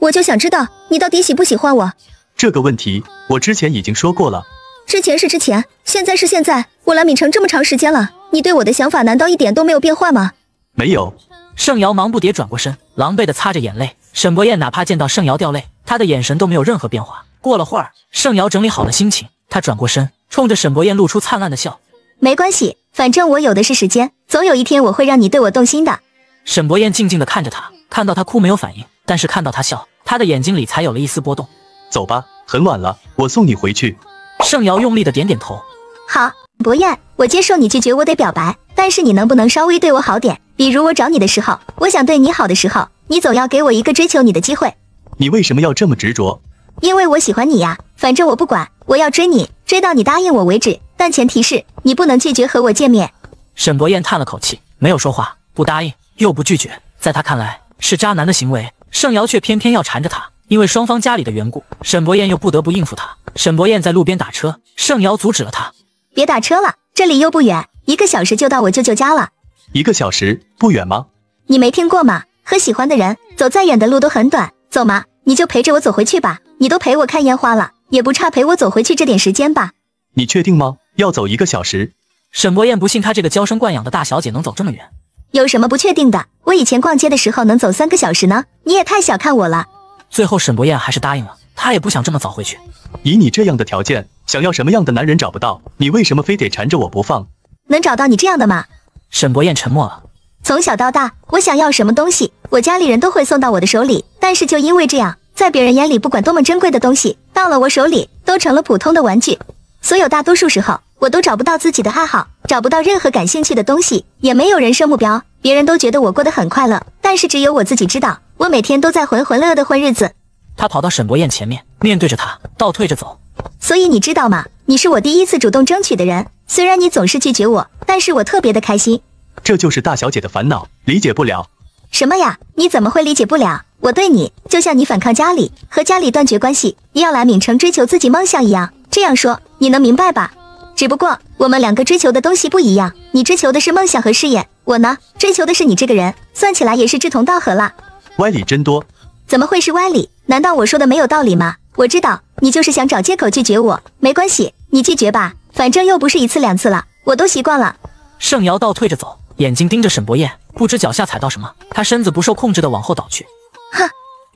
我就想知道，你到底喜不喜欢我？这个问题，我之前已经说过了。之前是之前，现在是现在。我来闵城这么长时间了，你对我的想法难道一点都没有变化吗？没有。盛瑶忙不迭转过身，狼狈地擦着眼泪。沈博彦哪怕见到盛瑶掉泪，他的眼神都没有任何变化。过了会儿，盛瑶整理好了心情，她转过身，冲着沈博彦露出灿烂的笑：“没关系，反正我有的是时间，总有一天我会让你对我动心的。”沈博彦静静地看着他，看到他哭没有反应，但是看到他笑，他的眼睛里才有了一丝波动。走吧，很晚了，我送你回去。盛瑶用力的点点头：“好。”博彦，我接受你拒绝我得表白，但是你能不能稍微对我好点？比如我找你的时候，我想对你好的时候，你总要给我一个追求你的机会。你为什么要这么执着？因为我喜欢你呀，反正我不管，我要追你，追到你答应我为止。但前提是你不能拒绝和我见面。沈博彦叹了口气，没有说话，不答应又不拒绝，在他看来是渣男的行为。盛瑶却偏偏要缠着他，因为双方家里的缘故，沈博彦又不得不应付他。沈博彦在路边打车，盛瑶阻止了他。别打车了，这里又不远，一个小时就到我舅舅家了。一个小时不远吗？你没听过吗？和喜欢的人走再远的路都很短。走嘛，你就陪着我走回去吧。你都陪我看烟花了，也不差陪我走回去这点时间吧。你确定吗？要走一个小时？沈博彦不信他这个娇生惯养的大小姐能走这么远。有什么不确定的？我以前逛街的时候能走三个小时呢。你也太小看我了。最后沈博彦还是答应了，他也不想这么早回去。以你这样的条件。想要什么样的男人找不到？你为什么非得缠着我不放？能找到你这样的吗？沈博彦沉默了。从小到大，我想要什么东西，我家里人都会送到我的手里。但是就因为这样，在别人眼里，不管多么珍贵的东西，到了我手里都成了普通的玩具。所有大多数时候，我都找不到自己的爱好，找不到任何感兴趣的东西，也没有人生目标。别人都觉得我过得很快乐，但是只有我自己知道，我每天都在浑浑噩噩的混日子。他跑到沈博彦前面，面对着他，倒退着走。所以你知道吗？你是我第一次主动争取的人。虽然你总是拒绝我，但是我特别的开心。这就是大小姐的烦恼，理解不了。什么呀？你怎么会理解不了？我对你就像你反抗家里，和家里断绝关系，要来闵城追求自己梦想一样。这样说你能明白吧？只不过我们两个追求的东西不一样。你追求的是梦想和事业，我呢，追求的是你这个人。算起来也是志同道合了。歪理真多。怎么会是歪理？难道我说的没有道理吗？我知道你就是想找借口拒绝我，没关系，你拒绝吧，反正又不是一次两次了，我都习惯了。盛瑶倒退着走，眼睛盯着沈博彦，不知脚下踩到什么，他身子不受控制的往后倒去。哼，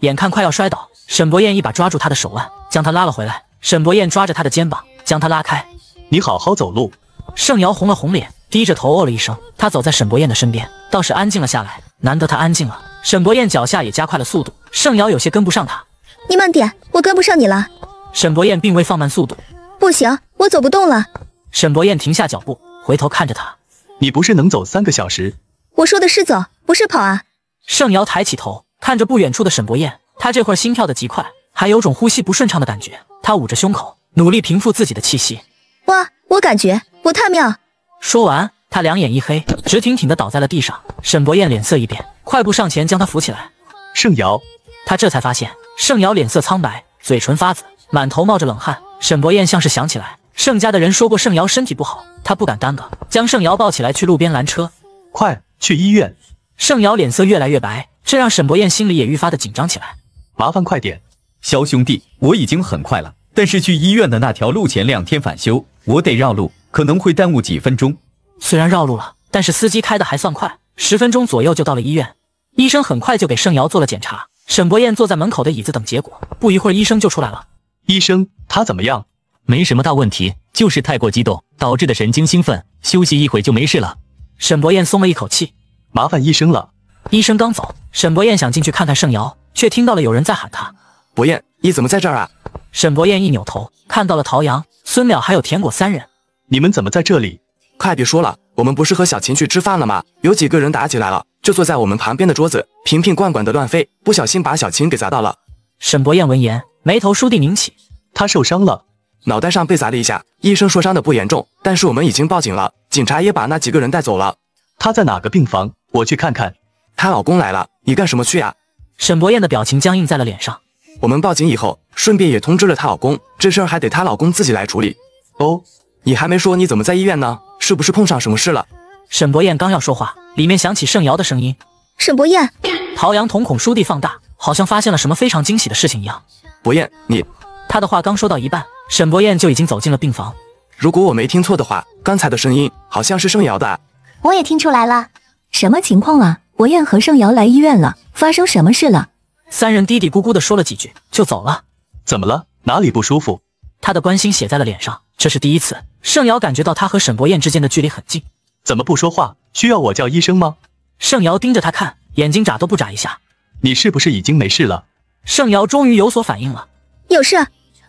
眼看快要摔倒，沈博彦一把抓住他的手腕，将他拉了回来。沈博彦抓着他的肩膀，将他拉开。你好好走路。盛瑶红了红脸，低着头哦了一声。他走在沈博彦的身边，倒是安静了下来，难得他安静了。沈博彦脚下也加快了速度，盛瑶有些跟不上他。你慢点，我跟不上你了。沈博彦并未放慢速度。不行，我走不动了。沈博彦停下脚步，回头看着他：“你不是能走三个小时？”我说的是走，不是跑啊。盛瑶抬起头，看着不远处的沈博彦，他这会儿心跳的极快，还有种呼吸不顺畅的感觉。他捂着胸口，努力平复自己的气息。哇，我感觉我太妙！说完，他两眼一黑，直挺挺的倒在了地上。沈博彦脸色一变，快步上前将他扶起来。盛瑶。他这才发现盛瑶脸色苍白，嘴唇发紫，满头冒着冷汗。沈博彦像是想起来，盛家的人说过盛瑶身体不好，他不敢耽搁，将盛瑶抱起来去路边拦车，快去医院。盛瑶脸色越来越白，这让沈博彦心里也愈发的紧张起来。麻烦快点，肖兄弟，我已经很快了。但是去医院的那条路前两天返修，我得绕路，可能会耽误几分钟。虽然绕路了，但是司机开的还算快，十分钟左右就到了医院。医生很快就给盛瑶做了检查。沈博彦坐在门口的椅子等结果，不一会儿医生就出来了。医生，他怎么样？没什么大问题，就是太过激动导致的神经兴奋，休息一会就没事了。沈博彦松了一口气，麻烦医生了。医生刚走，沈博彦想进去看看盛瑶，却听到了有人在喊他：“博彦，你怎么在这儿啊？”沈博彦一扭头，看到了陶阳、孙淼还有田果三人，你们怎么在这里？快别说了，我们不是和小琴去吃饭了吗？有几个人打起来了。就坐在我们旁边的桌子，瓶瓶罐罐的乱飞，不小心把小琴给砸到了。沈博彦闻言，眉头倏地拧起，他受伤了，脑袋上被砸了一下，医生说伤的不严重，但是我们已经报警了，警察也把那几个人带走了。她在哪个病房？我去看看。她老公来了，你干什么去啊？沈博彦的表情僵硬在了脸上。我们报警以后，顺便也通知了她老公，这事儿还得她老公自己来处理。哦，你还没说你怎么在医院呢？是不是碰上什么事了？沈博彦刚要说话，里面响起盛瑶的声音。沈博彦，陶阳瞳孔倏地放大，好像发现了什么非常惊喜的事情一样。博彦，你……他的话刚说到一半，沈博彦就已经走进了病房。如果我没听错的话，刚才的声音好像是盛瑶的。我也听出来了，什么情况啊？博彦和盛瑶来医院了，发生什么事了？三人嘀嘀咕咕地说了几句，就走了。怎么了？哪里不舒服？他的关心写在了脸上，这是第一次。盛瑶感觉到他和沈博彦之间的距离很近。怎么不说话？需要我叫医生吗？盛瑶盯着他看，眼睛眨都不眨一下。你是不是已经没事了？盛瑶终于有所反应了。有事？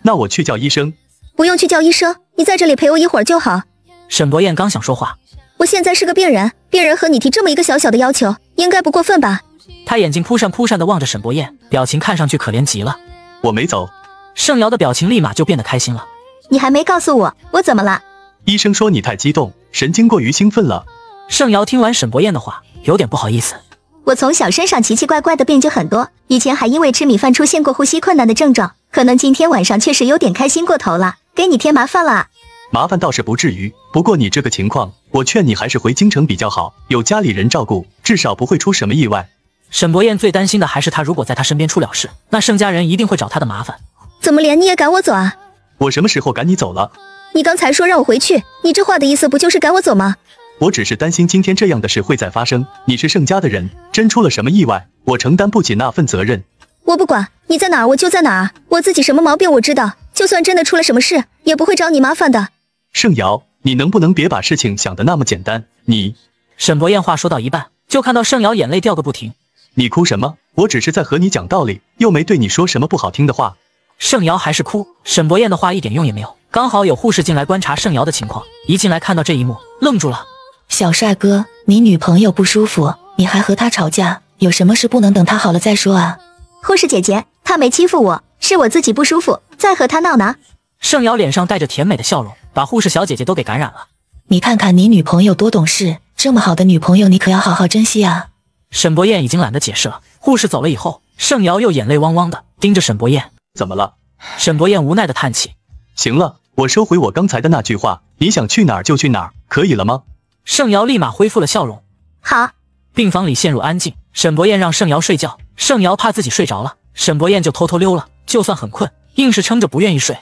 那我去叫医生。不用去叫医生，你在这里陪我一会儿就好。沈博彦刚想说话，我现在是个病人，病人和你提这么一个小小的要求，应该不过分吧？他眼睛扑闪扑闪的望着沈博彦，表情看上去可怜极了。我没走。盛瑶的表情立马就变得开心了。你还没告诉我我怎么了？医生说你太激动。神经过于兴奋了。盛瑶听完沈博彦的话，有点不好意思。我从小身上奇奇怪怪的病就很多，以前还因为吃米饭出现过呼吸困难的症状，可能今天晚上确实有点开心过头了，给你添麻烦了。麻烦倒是不至于，不过你这个情况，我劝你还是回京城比较好，有家里人照顾，至少不会出什么意外。沈博彦最担心的还是他，如果在他身边出了事，那盛家人一定会找他的麻烦。怎么连你也赶我走啊？我什么时候赶你走了？你刚才说让我回去，你这话的意思不就是赶我走吗？我只是担心今天这样的事会再发生。你是盛家的人，真出了什么意外，我承担不起那份责任。我不管你在哪儿，我就在哪儿。我自己什么毛病我知道，就算真的出了什么事，也不会找你麻烦的。盛瑶，你能不能别把事情想得那么简单？你，沈博彦话说到一半，就看到盛瑶眼泪掉个不停。你哭什么？我只是在和你讲道理，又没对你说什么不好听的话。盛瑶还是哭，沈博彦的话一点用也没有。刚好有护士进来观察盛瑶的情况，一进来看到这一幕，愣住了。小帅哥，你女朋友不舒服，你还和她吵架，有什么事不能等她好了再说啊？护士姐姐，她没欺负我，是我自己不舒服，在和她闹呢。盛瑶脸上带着甜美的笑容，把护士小姐姐都给感染了。你看看你女朋友多懂事，这么好的女朋友，你可要好好珍惜啊。沈博彦已经懒得解释了。护士走了以后，盛瑶又眼泪汪汪的盯着沈博彦，怎么了？沈博彦无奈的叹气，行了。我收回我刚才的那句话，你想去哪儿就去哪儿，可以了吗？盛瑶立马恢复了笑容。好，病房里陷入安静。沈博彦让盛瑶睡觉，盛瑶怕自己睡着了，沈博彦就偷偷溜了。就算很困，硬是撑着不愿意睡。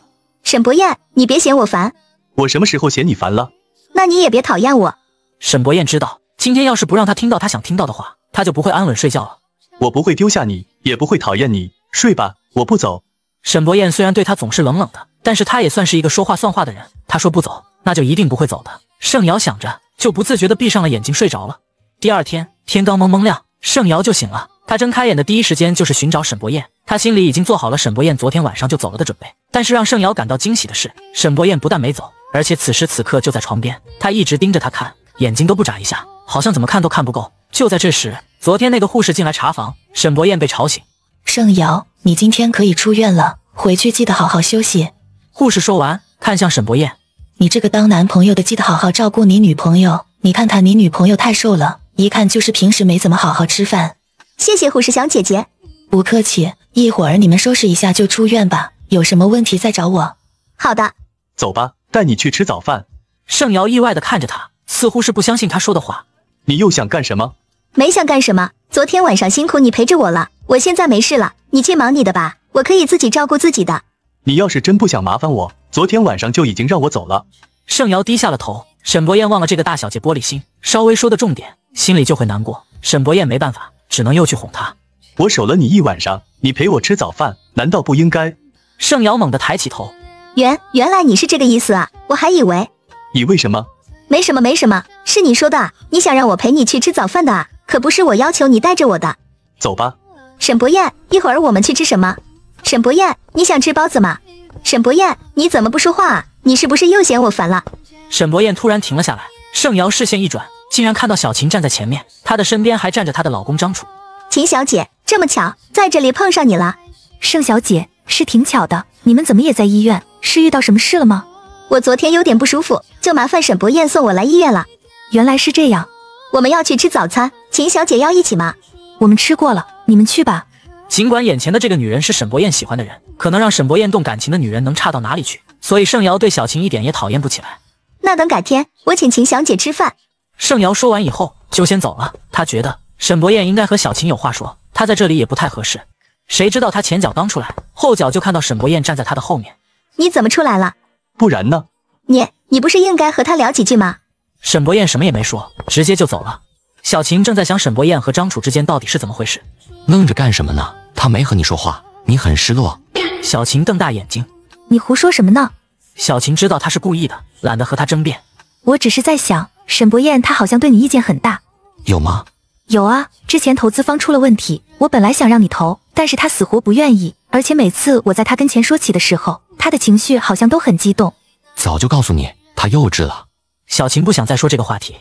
沈博彦，你别嫌我烦。我什么时候嫌你烦了？那你也别讨厌我。沈博彦知道，今天要是不让他听到他想听到的话，他就不会安稳睡觉了。我不会丢下你，也不会讨厌你。睡吧，我不走。沈博彦虽然对他总是冷冷的，但是他也算是一个说话算话的人。他说不走，那就一定不会走的。盛瑶想着，就不自觉地闭上了眼睛，睡着了。第二天天刚蒙蒙亮，盛瑶就醒了。他睁开眼的第一时间就是寻找沈博彦，他心里已经做好了沈博彦昨天晚上就走了的准备。但是让盛瑶感到惊喜的是，沈博彦不但没走，而且此时此刻就在床边，他一直盯着他看，眼睛都不眨一下，好像怎么看都看不够。就在这时，昨天那个护士进来查房，沈博彦被吵醒。盛瑶，你今天可以出院了，回去记得好好休息。护士说完，看向沈博彦，你这个当男朋友的，记得好好照顾你女朋友。你看看你女朋友太瘦了，一看就是平时没怎么好好吃饭。谢谢护士小姐姐。不客气，一会儿你们收拾一下就出院吧，有什么问题再找我。好的，走吧，带你去吃早饭。盛瑶意外地看着他，似乎是不相信他说的话。你又想干什么？没想干什么，昨天晚上辛苦你陪着我了。我现在没事了，你去忙你的吧，我可以自己照顾自己的。你要是真不想麻烦我，昨天晚上就已经让我走了。盛瑶低下了头，沈博彦忘了这个大小姐玻璃心，稍微说的重点，心里就会难过。沈博彦没办法，只能又去哄她。我守了你一晚上，你陪我吃早饭，难道不应该？盛瑶猛地抬起头，原原来你是这个意思啊，我还以为……你为什么？没什么，没什么，是你说的，你想让我陪你去吃早饭的啊，可不是我要求你带着我的。走吧。沈博彦，一会儿我们去吃什么？沈博彦，你想吃包子吗？沈博彦，你怎么不说话啊？你是不是又嫌我烦了？沈博彦突然停了下来，盛瑶视线一转，竟然看到小琴站在前面，她的身边还站着她的老公张楚。秦小姐，这么巧，在这里碰上你了。盛小姐，是挺巧的，你们怎么也在医院？是遇到什么事了吗？我昨天有点不舒服，就麻烦沈博彦送我来医院了。原来是这样，我们要去吃早餐，秦小姐要一起吗？我们吃过了，你们去吧。尽管眼前的这个女人是沈博彦喜欢的人，可能让沈博彦动感情的女人能差到哪里去？所以盛瑶对小晴一点也讨厌不起来。那等改天我请秦小姐吃饭。盛瑶说完以后就先走了。她觉得沈博彦应该和小晴有话说，她在这里也不太合适。谁知道她前脚刚出来，后脚就看到沈博彦站在她的后面。你怎么出来了？不然呢？你你不是应该和他聊几句吗？沈博彦什么也没说，直接就走了。小琴正在想沈博彦和张楚之间到底是怎么回事，愣着干什么呢？他没和你说话，你很失落。小琴瞪大眼睛，你胡说什么呢？小琴知道他是故意的，懒得和他争辩。我只是在想，沈博彦他好像对你意见很大，有吗？有啊，之前投资方出了问题，我本来想让你投，但是他死活不愿意，而且每次我在他跟前说起的时候，他的情绪好像都很激动。早就告诉你他幼稚了。小琴不想再说这个话题。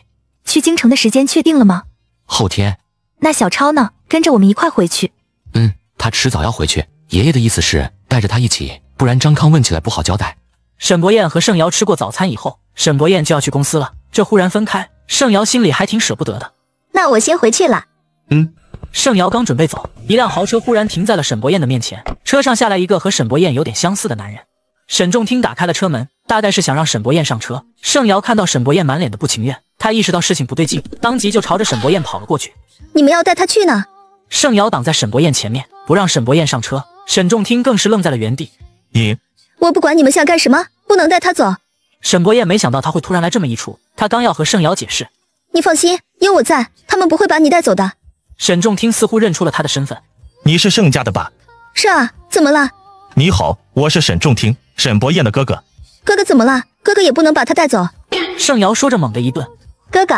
去京城的时间确定了吗？后天。那小超呢？跟着我们一块回去。嗯，他迟早要回去。爷爷的意思是带着他一起，不然张康问起来不好交代。沈博彦和盛瑶吃过早餐以后，沈博彦就要去公司了。这忽然分开，盛瑶心里还挺舍不得的。那我先回去了。嗯。盛瑶刚准备走，一辆豪车忽然停在了沈博彦的面前，车上下来一个和沈博彦有点相似的男人。沈仲听打开了车门，大概是想让沈博彦上车。盛瑶看到沈博彦满脸的不情愿，他意识到事情不对劲，当即就朝着沈博彦跑了过去。你们要带他去哪？盛瑶挡在沈博彦前面，不让沈博彦上车。沈仲听更是愣在了原地。你，我不管你们想干什么，不能带他走。沈博彦没想到他会突然来这么一出，他刚要和盛瑶解释，你放心，有我在，他们不会把你带走的。沈仲听似乎认出了他的身份，你是盛家的吧？是啊，怎么了？你好，我是沈仲听。沈博彦的哥哥，哥哥怎么了？哥哥也不能把他带走。盛瑶说着，猛的一顿。哥哥，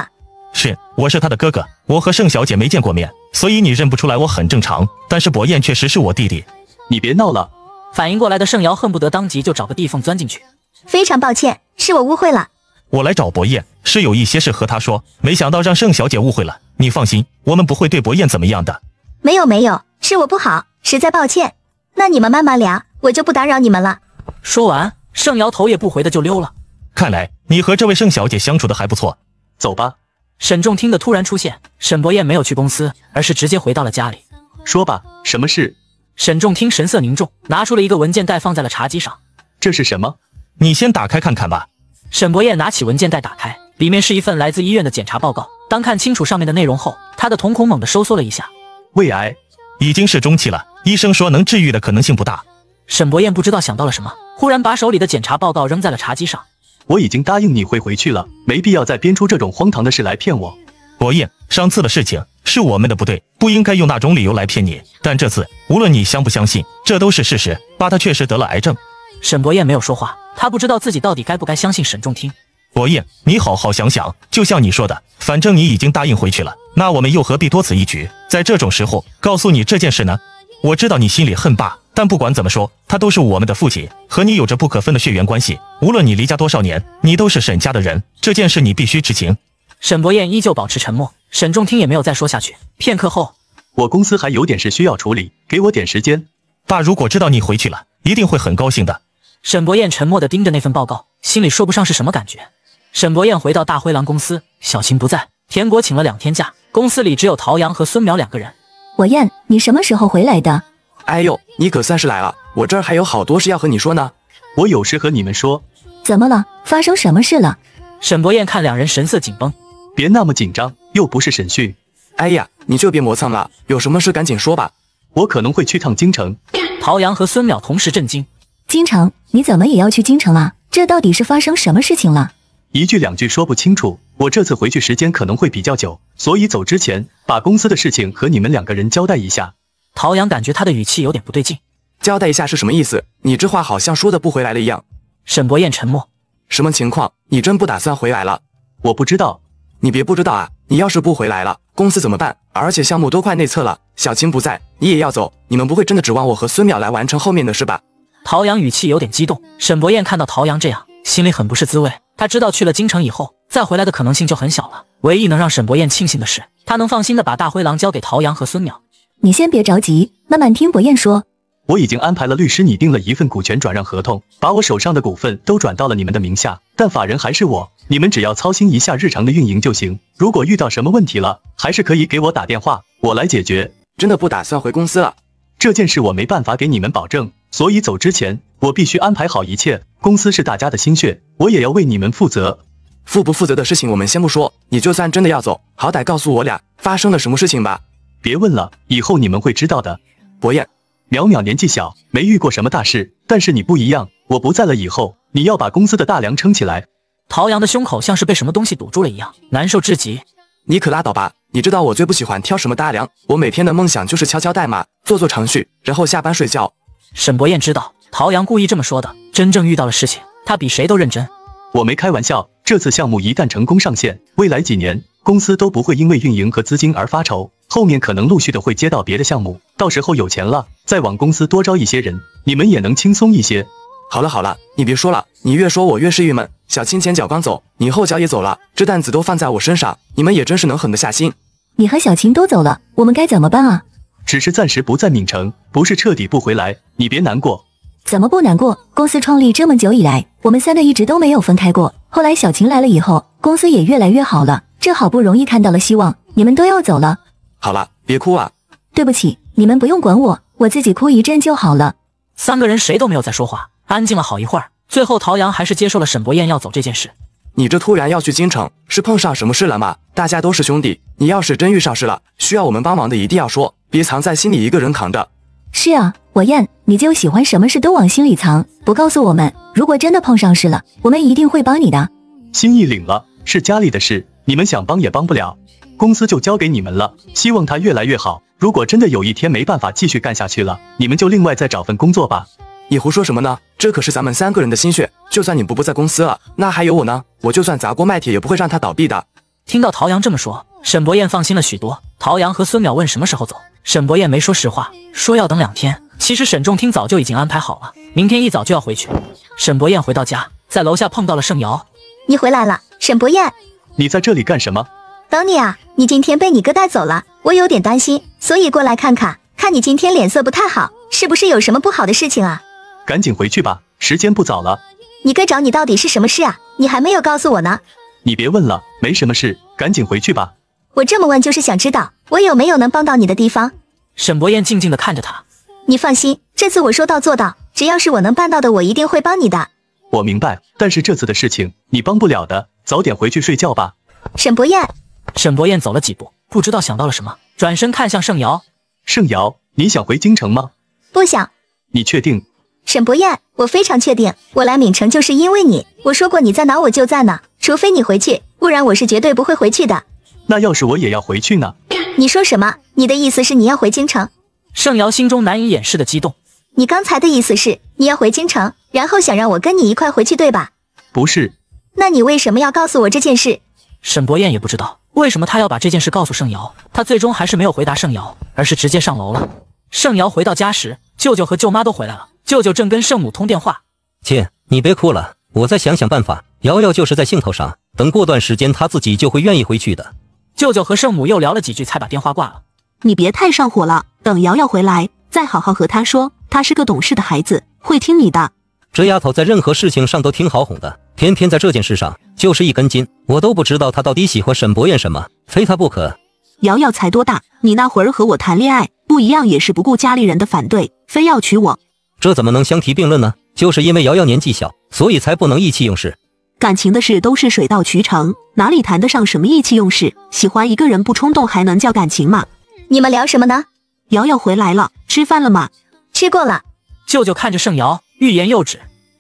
是，我是他的哥哥，我和盛小姐没见过面，所以你认不出来我很正常。但是博彦确实是我弟弟，你别闹了。反应过来的盛瑶恨不得当即就找个地缝钻进去。非常抱歉，是我误会了。我来找博彦是有一些事和他说，没想到让盛小姐误会了。你放心，我们不会对博彦怎么样的。没有没有，是我不好，实在抱歉。那你们慢慢聊，我就不打扰你们了。说完，盛瑶头也不回的就溜了。看来你和这位盛小姐相处的还不错，走吧。沈仲听的突然出现，沈伯彦没有去公司，而是直接回到了家里。说吧，什么事？沈仲听神色凝重，拿出了一个文件袋，放在了茶几上。这是什么？你先打开看看吧。沈伯彦拿起文件袋，打开，里面是一份来自医院的检查报告。当看清楚上面的内容后，他的瞳孔猛地收缩了一下。胃癌已经是中期了，医生说能治愈的可能性不大。沈伯彦不知道想到了什么。忽然把手里的检查报告扔在了茶几上。我已经答应你会回去了，没必要再编出这种荒唐的事来骗我。伯彦，上次的事情是我们的不对，不应该用那种理由来骗你。但这次，无论你相不相信，这都是事实。爸他确实得了癌症。沈伯彦没有说话，他不知道自己到底该不该相信沈仲听。伯彦，你好好想想，就像你说的，反正你已经答应回去了，那我们又何必多此一举，在这种时候告诉你这件事呢？我知道你心里恨爸。但不管怎么说，他都是我们的父亲，和你有着不可分的血缘关系。无论你离家多少年，你都是沈家的人。这件事你必须知情。沈博彦依旧保持沉默，沈仲听也没有再说下去。片刻后，我公司还有点事需要处理，给我点时间。爸，如果知道你回去了，一定会很高兴的。沈博彦沉默地盯着那份报告，心里说不上是什么感觉。沈博彦回到大灰狼公司，小琴不在，田国请了两天假，公司里只有陶阳和孙苗两个人。我燕，你什么时候回来的？哎呦，你可算是来了！我这儿还有好多事要和你说呢。我有事和你们说。怎么了？发生什么事了？沈博彦看两人神色紧绷，别那么紧张，又不是审讯。哎呀，你就别磨蹭了，有什么事赶紧说吧。我可能会去趟京城。陶阳和孙淼同时震惊。京城？你怎么也要去京城啊？这到底是发生什么事情了？一句两句说不清楚。我这次回去时间可能会比较久，所以走之前把公司的事情和你们两个人交代一下。陶阳感觉他的语气有点不对劲，交代一下是什么意思？你这话好像说的不回来了一样。沈博彦沉默。什么情况？你真不打算回来了？我不知道。你别不知道啊！你要是不回来了，公司怎么办？而且项目都快内测了，小青不在，你也要走？你们不会真的指望我和孙淼来完成后面的事吧？陶阳语气有点激动。沈博彦看到陶阳这样，心里很不是滋味。他知道去了京城以后，再回来的可能性就很小了。唯一能让沈博彦庆幸的是，他能放心的把大灰狼交给陶阳和孙淼。你先别着急，慢慢听博彦说。我已经安排了律师拟定了一份股权转让合同，把我手上的股份都转到了你们的名下，但法人还是我。你们只要操心一下日常的运营就行。如果遇到什么问题了，还是可以给我打电话，我来解决。真的不打算回公司了？这件事我没办法给你们保证，所以走之前我必须安排好一切。公司是大家的心血，我也要为你们负责。负不负责的事情我们先不说，你就算真的要走，好歹告诉我俩发生了什么事情吧。别问了，以后你们会知道的。博彦，淼淼年纪小，没遇过什么大事，但是你不一样。我不在了以后，你要把公司的大梁撑起来。陶阳的胸口像是被什么东西堵住了一样，难受至极。你可拉倒吧！你知道我最不喜欢挑什么大梁，我每天的梦想就是敲敲代码，做做程序，然后下班睡觉。沈博彦知道陶阳故意这么说的，真正遇到了事情，他比谁都认真。我没开玩笑，这次项目一旦成功上线，未来几年公司都不会因为运营和资金而发愁。后面可能陆续的会接到别的项目，到时候有钱了再往公司多招一些人，你们也能轻松一些。好了好了，你别说了，你越说我越是郁闷。小青前脚刚走，你后脚也走了，这担子都放在我身上，你们也真是能狠得下心。你和小青都走了，我们该怎么办啊？只是暂时不在闽城，不是彻底不回来。你别难过。怎么不难过？公司创立这么久以来，我们三个一直都没有分开过。后来小晴来了以后，公司也越来越好了，这好不容易看到了希望，你们都要走了。好了，别哭啊！对不起，你们不用管我，我自己哭一阵就好了。三个人谁都没有再说话，安静了好一会儿。最后，陶阳还是接受了沈博彦要走这件事。你这突然要去京城，是碰上什么事了吗？大家都是兄弟，你要是真遇上事了，需要我们帮忙的一定要说，别藏在心里一个人扛着。是啊，我燕，你就喜欢什么事都往心里藏，不告诉我们。如果真的碰上事了，我们一定会帮你的。心意领了，是家里的事，你们想帮也帮不了。公司就交给你们了，希望他越来越好。如果真的有一天没办法继续干下去了，你们就另外再找份工作吧。你胡说什么呢？这可是咱们三个人的心血，就算你不不在公司了，那还有我呢，我就算砸锅卖铁也不会让他倒闭的。听到陶阳这么说，沈博彦放心了许多。陶阳和孙淼问什么时候走，沈博彦没说实话，说要等两天。其实沈仲听早就已经安排好了，明天一早就要回去。沈博彦回到家，在楼下碰到了盛瑶，你回来了，沈博彦，你在这里干什么？等你啊！你今天被你哥带走了，我有点担心，所以过来看看。看你今天脸色不太好，是不是有什么不好的事情啊？赶紧回去吧，时间不早了。你哥找你到底是什么事啊？你还没有告诉我呢。你别问了，没什么事，赶紧回去吧。我这么问就是想知道我有没有能帮到你的地方。沈博彦静静地看着他。你放心，这次我说到做到，只要是我能办到的，我一定会帮你的。我明白，但是这次的事情你帮不了的，早点回去睡觉吧。沈博彦。沈博彦走了几步，不知道想到了什么，转身看向盛瑶。盛瑶，你想回京城吗？不想。你确定？沈博彦，我非常确定。我来闽城就是因为你。我说过你在哪我就在哪，除非你回去，不然我是绝对不会回去的。那要是我也要回去呢？你说什么？你的意思是你要回京城？盛瑶心中难以掩饰的激动。你刚才的意思是你要回京城，然后想让我跟你一块回去，对吧？不是。那你为什么要告诉我这件事？沈博彦也不知道。为什么他要把这件事告诉盛瑶？他最终还是没有回答盛瑶，而是直接上楼了。盛瑶回到家时，舅舅和舅妈都回来了。舅舅正跟圣母通电话：“亲，你别哭了，我再想想办法。瑶瑶就是在兴头上，等过段时间，她自己就会愿意回去的。”舅舅和圣母又聊了几句，才把电话挂了。“你别太上火了，等瑶瑶回来，再好好和她说，她是个懂事的孩子，会听你的。这丫头在任何事情上都挺好哄的。”偏偏在这件事上就是一根筋，我都不知道他到底喜欢沈博彦什么，非他不可。瑶瑶才多大？你那会儿和我谈恋爱不一样，也是不顾家里人的反对，非要娶我。这怎么能相提并论呢？就是因为瑶瑶年纪小，所以才不能意气用事。感情的事都是水到渠成，哪里谈得上什么意气用事？喜欢一个人不冲动，还能叫感情吗？你们聊什么呢？瑶瑶回来了，吃饭了吗？吃过了。舅舅看着盛瑶，欲言又止。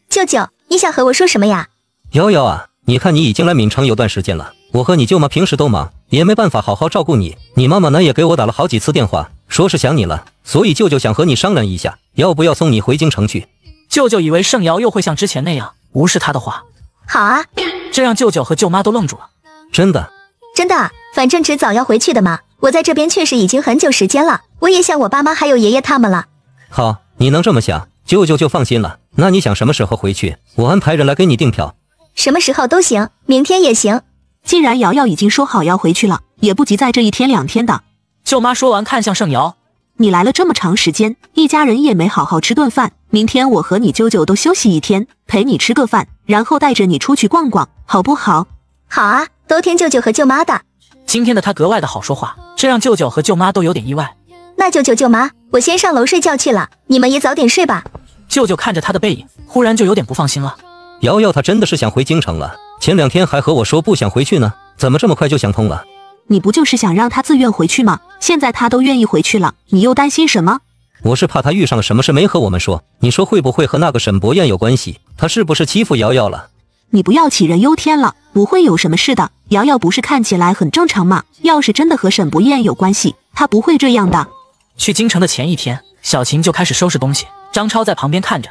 舅舅，你想和我说什么呀？瑶瑶啊，你看你已经来闽城有段时间了，我和你舅妈平时都忙，也没办法好好照顾你。你妈妈呢也给我打了好几次电话，说是想你了，所以舅舅想和你商量一下，要不要送你回京城去。舅舅以为盛瑶又会像之前那样无视他的话，好啊，这让舅舅和舅妈都愣住了。真的，真的啊，反正迟早要回去的嘛。我在这边确实已经很久时间了，我也想我爸妈还有爷爷他们了。好，你能这么想，舅舅就放心了。那你想什么时候回去？我安排人来给你订票。什么时候都行，明天也行。既然瑶瑶已经说好要回去了，也不急在这一天两天的。舅妈说完，看向盛瑶：“你来了这么长时间，一家人也没好好吃顿饭。明天我和你舅舅都休息一天，陪你吃个饭，然后带着你出去逛逛，好不好？”“好啊，都听舅舅和舅妈的。”今天的他格外的好说话，这让舅舅和舅妈都有点意外。那舅舅舅妈，我先上楼睡觉去了，你们也早点睡吧。舅舅看着他的背影，忽然就有点不放心了。瑶瑶她真的是想回京城了，前两天还和我说不想回去呢，怎么这么快就想通了？你不就是想让她自愿回去吗？现在她都愿意回去了，你又担心什么？我是怕她遇上了什么事没和我们说，你说会不会和那个沈博彦有关系？他是不是欺负瑶瑶了？你不要杞人忧天了，不会有什么事的。瑶瑶不是看起来很正常吗？要是真的和沈博彦有关系，他不会这样的。去京城的前一天，小琴就开始收拾东西，张超在旁边看着。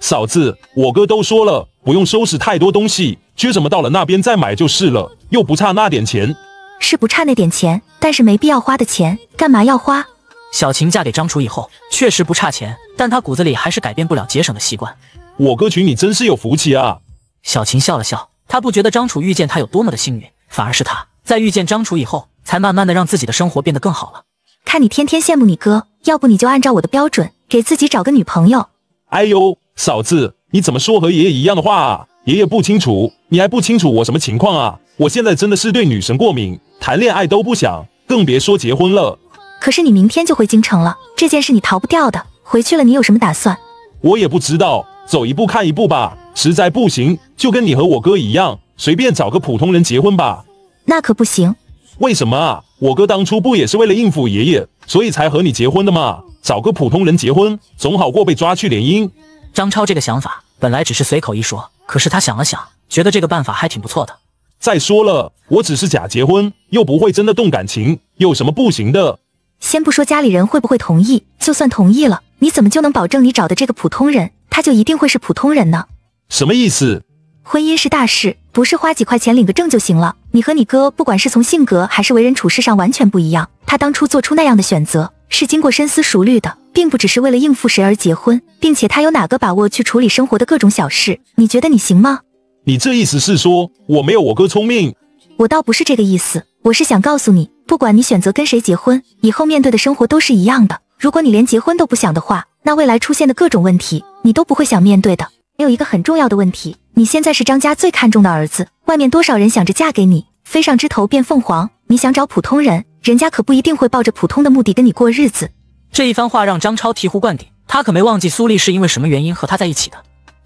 嫂子，我哥都说了。不用收拾太多东西，缺什么到了那边再买就是了，又不差那点钱。是不差那点钱，但是没必要花的钱，干嘛要花？小琴嫁给张楚以后，确实不差钱，但她骨子里还是改变不了节省的习惯。我哥娶你真是有福气啊！小琴笑了笑，她不觉得张楚遇见她有多么的幸运，反而是她在遇见张楚以后，才慢慢的让自己的生活变得更好了。看你天天羡慕你哥，要不你就按照我的标准，给自己找个女朋友。哎呦，嫂子。你怎么说和爷爷一样的话啊？爷爷不清楚，你还不清楚我什么情况啊？我现在真的是对女神过敏，谈恋爱都不想，更别说结婚了。可是你明天就回京城了，这件事你逃不掉的。回去了你有什么打算？我也不知道，走一步看一步吧。实在不行，就跟你和我哥一样，随便找个普通人结婚吧。那可不行。为什么啊？我哥当初不也是为了应付爷爷，所以才和你结婚的吗？找个普通人结婚，总好过被抓去联姻。张超这个想法。本来只是随口一说，可是他想了想，觉得这个办法还挺不错的。再说了，我只是假结婚，又不会真的动感情，有什么不行的？先不说家里人会不会同意，就算同意了，你怎么就能保证你找的这个普通人，他就一定会是普通人呢？什么意思？婚姻是大事，不是花几块钱领个证就行了。你和你哥不管是从性格还是为人处事上完全不一样，他当初做出那样的选择。是经过深思熟虑的，并不只是为了应付谁而结婚，并且他有哪个把握去处理生活的各种小事？你觉得你行吗？你这意思是说我没有我哥聪明？我倒不是这个意思，我是想告诉你，不管你选择跟谁结婚，以后面对的生活都是一样的。如果你连结婚都不想的话，那未来出现的各种问题你都不会想面对的。还有一个很重要的问题，你现在是张家最看重的儿子，外面多少人想着嫁给你，飞上枝头变凤凰？你想找普通人？人家可不一定会抱着普通的目的跟你过日子。这一番话让张超醍醐灌顶，他可没忘记苏丽是因为什么原因和他在一起的。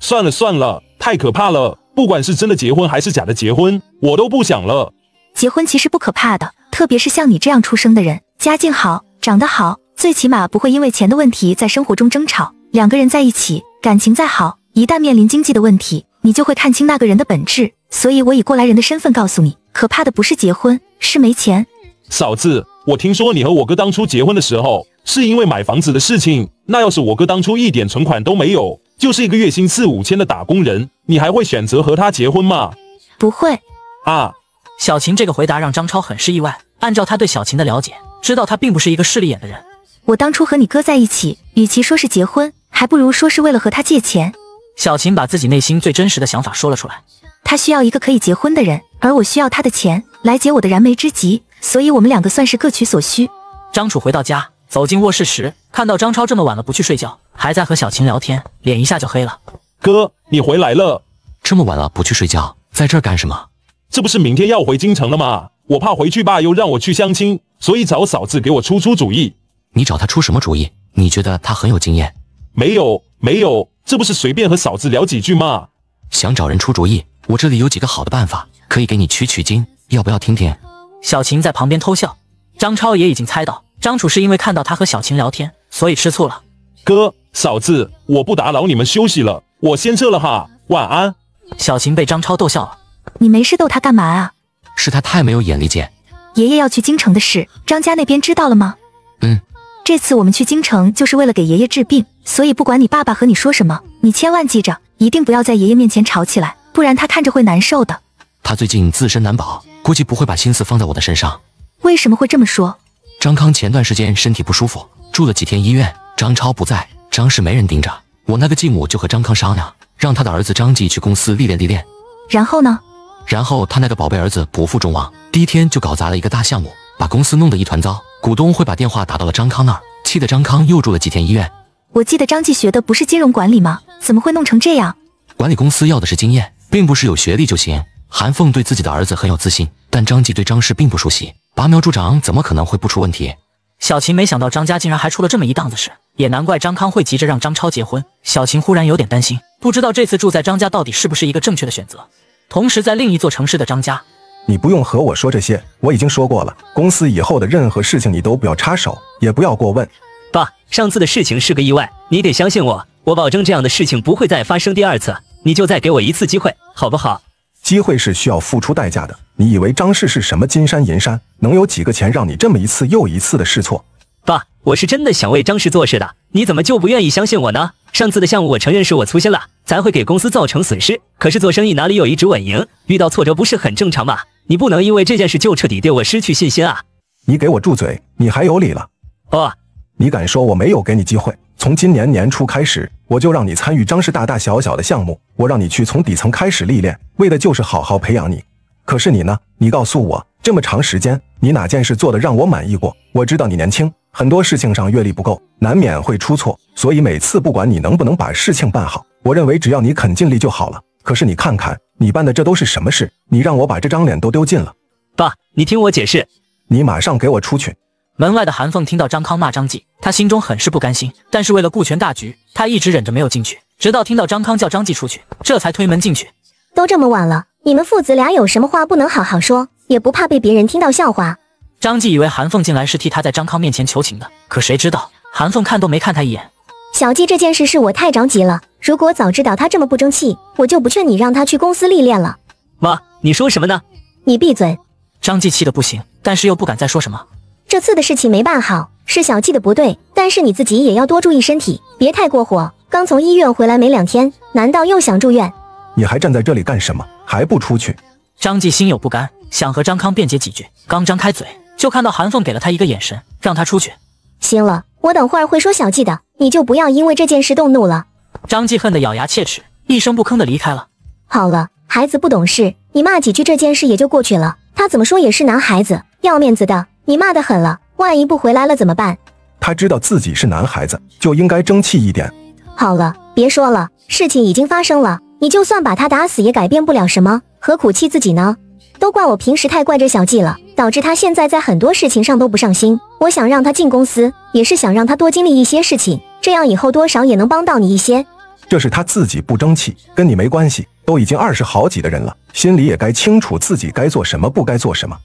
算了算了，太可怕了！不管是真的结婚还是假的结婚，我都不想了。结婚其实不可怕的，特别是像你这样出生的人，家境好，长得好，最起码不会因为钱的问题在生活中争吵。两个人在一起，感情再好，一旦面临经济的问题，你就会看清那个人的本质。所以我以过来人的身份告诉你，可怕的不是结婚，是没钱。嫂子，我听说你和我哥当初结婚的时候，是因为买房子的事情。那要是我哥当初一点存款都没有，就是一个月薪四五千的打工人，你还会选择和他结婚吗？不会啊。小琴这个回答让张超很是意外。按照他对小琴的了解，知道他并不是一个势利眼的人。我当初和你哥在一起，与其说是结婚，还不如说是为了和他借钱。小琴把自己内心最真实的想法说了出来。他需要一个可以结婚的人，而我需要他的钱。来解我的燃眉之急，所以我们两个算是各取所需。张楚回到家，走进卧室时，看到张超这么晚了不去睡觉，还在和小晴聊天，脸一下就黑了。哥，你回来了，这么晚了不去睡觉，在这儿干什么？这不是明天要回京城了吗？我怕回去爸又让我去相亲，所以找嫂子给我出出主意。你找他出什么主意？你觉得他很有经验？没有，没有，这不是随便和嫂子聊几句吗？想找人出主意，我这里有几个好的办法，可以给你取取经。要不要听听？小晴在旁边偷笑。张超也已经猜到，张楚是因为看到他和小晴聊天，所以吃醋了。哥，嫂子，我不打扰你们休息了，我先撤了哈，晚安。小晴被张超逗笑了。你没事逗他干嘛啊？是他太没有眼力见。爷爷要去京城的事，张家那边知道了吗？嗯。这次我们去京城就是为了给爷爷治病，所以不管你爸爸和你说什么，你千万记着，一定不要在爷爷面前吵起来，不然他看着会难受的。他最近自身难保，估计不会把心思放在我的身上。为什么会这么说？张康前段时间身体不舒服，住了几天医院。张超不在，张氏没人盯着，我那个继母就和张康商量，让他的儿子张继去公司历练历练。然后呢？然后他那个宝贝儿子不负众望，第一天就搞砸了一个大项目，把公司弄得一团糟。股东会把电话打到了张康那儿，气得张康又住了几天医院。我记得张继学的不是金融管理吗？怎么会弄成这样？管理公司要的是经验，并不是有学历就行。韩凤对自己的儿子很有自信，但张继对张氏并不熟悉，拔苗助长怎么可能会不出问题？小琴没想到张家竟然还出了这么一档子事，也难怪张康会急着让张超结婚。小琴忽然有点担心，不知道这次住在张家到底是不是一个正确的选择。同时，在另一座城市的张家，你不用和我说这些，我已经说过了，公司以后的任何事情你都不要插手，也不要过问。爸，上次的事情是个意外，你得相信我，我保证这样的事情不会再发生第二次，你就再给我一次机会，好不好？机会是需要付出代价的。你以为张氏是什么金山银山，能有几个钱让你这么一次又一次的试错？爸，我是真的想为张氏做事的，你怎么就不愿意相信我呢？上次的项目，我承认是我粗心了，才会给公司造成损失。可是做生意哪里有一直稳赢，遇到挫折不是很正常吗？你不能因为这件事就彻底对我失去信心啊！你给我住嘴！你还有理了？哦，你敢说我没有给你机会？从今年年初开始，我就让你参与张氏大大小小的项目，我让你去从底层开始历练，为的就是好好培养你。可是你呢？你告诉我，这么长时间，你哪件事做得让我满意过？我知道你年轻，很多事情上阅历不够，难免会出错。所以每次不管你能不能把事情办好，我认为只要你肯尽力就好了。可是你看看，你办的这都是什么事？你让我把这张脸都丢尽了。爸，你听我解释。你马上给我出去。门外的韩凤听到张康骂张继，他心中很是不甘心，但是为了顾全大局，他一直忍着没有进去。直到听到张康叫张继出去，这才推门进去。都这么晚了，你们父子俩有什么话不能好好说？也不怕被别人听到笑话？张继以为韩凤进来是替他在张康面前求情的，可谁知道韩凤看都没看他一眼。小季，这件事是我太着急了。如果早知道他这么不争气，我就不劝你让他去公司历练了。妈，你说什么呢？你闭嘴！张继气得不行，但是又不敢再说什么。这次的事情没办好，是小季的不对。但是你自己也要多注意身体，别太过火。刚从医院回来没两天，难道又想住院？你还站在这里干什么？还不出去？张继心有不甘，想和张康辩解几句，刚张开嘴，就看到韩凤给了他一个眼神，让他出去。行了，我等会儿会说小季的，你就不要因为这件事动怒了。张继恨得咬牙切齿，一声不吭的离开了。好了，孩子不懂事，你骂几句，这件事也就过去了。他怎么说也是男孩子，要面子的。你骂的狠了，万一不回来了怎么办？他知道自己是男孩子，就应该争气一点。好了，别说了，事情已经发生了，你就算把他打死也改变不了什么，何苦气自己呢？都怪我平时太惯着小季了，导致他现在在很多事情上都不上心。我想让他进公司，也是想让他多经历一些事情，这样以后多少也能帮到你一些。这是他自己不争气，跟你没关系。都已经二十好几的人了，心里也该清楚自己该做什么，不该做什么。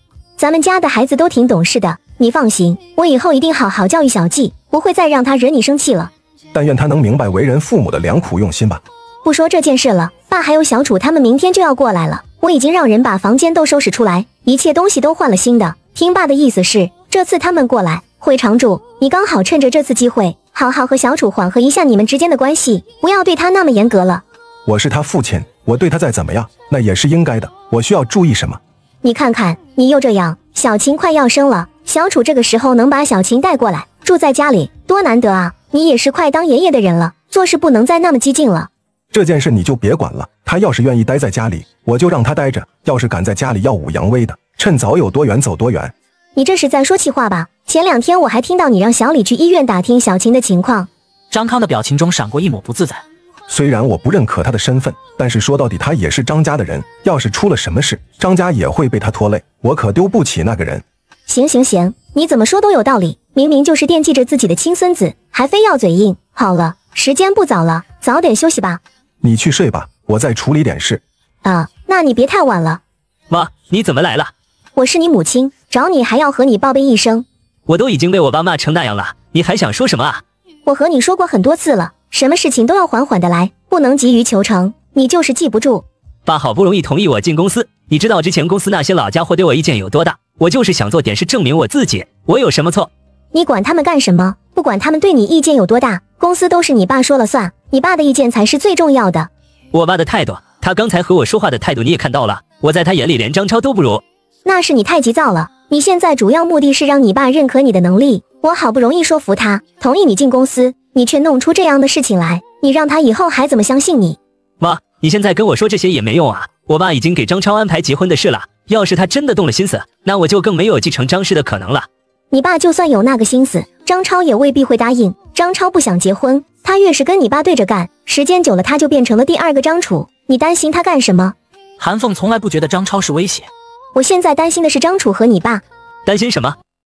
咱们家的孩子都挺懂事的，你放心，我以后一定好好教育小季，不会再让他惹你生气了。但愿他能明白为人父母的良苦用心吧。不说这件事了，爸还有小楚他们明天就要过来了，我已经让人把房间都收拾出来，一切东西都换了新的。听爸的意思是，这次他们过来，会长住，你刚好趁着这次机会，好好和小楚缓和一下你们之间的关系，不要对他那么严格了。我是他父亲，我对他再怎么样，那也是应该的。我需要注意什么？你看看，你又这样。小琴快要生了，小楚这个时候能把小琴带过来住在家里，多难得啊！你也是快当爷爷的人了，做事不能再那么激进了。这件事你就别管了。他要是愿意待在家里，我就让他待着；要是敢在家里耀武扬威的，趁早有多远走多远。你这是在说气话吧？前两天我还听到你让小李去医院打听小琴的情况。张康的表情中闪过一抹不自在。虽然我不认可他的身份，但是说到底，他也是张家的人。要是出了什么事，张家也会被他拖累，我可丢不起那个人。行行行，你怎么说都有道理。明明就是惦记着自己的亲孙子，还非要嘴硬。好了，时间不早了，早点休息吧。你去睡吧，我再处理点事。啊，那你别太晚了。妈，你怎么来了？我是你母亲，找你还要和你报备一声。我都已经被我爸骂成那样了，你还想说什么啊？我和你说过很多次了。什么事情都要缓缓的来，不能急于求成。你就是记不住。爸好不容易同意我进公司，你知道之前公司那些老家伙对我意见有多大？我就是想做点事证明我自己，我有什么错？你管他们干什么？不管他们对你意见有多大，公司都是你爸说了算，你爸的意见才是最重要的。我爸的态度，他刚才和我说话的态度你也看到了，我在他眼里连张超都不如。那是你太急躁了。你现在主要目的是让你爸认可你的能力。我好不容易说服他同意你进公司。你却弄出这样的事情来，你让他以后还怎么相信你？妈，你现在跟我说这些也没用啊！我爸已经给张超安排结婚的事了，要是他真的动了心思，那我就更没有继承张氏的可能了。你爸就算有那个心思，张超也未必会答应。张超不想结婚，他越是跟你爸对着干，时间久了他就变成了第二个张楚。你担心他干什么？韩凤从来不觉得张超是威胁。我现在担心的是张楚和你爸，担心什么？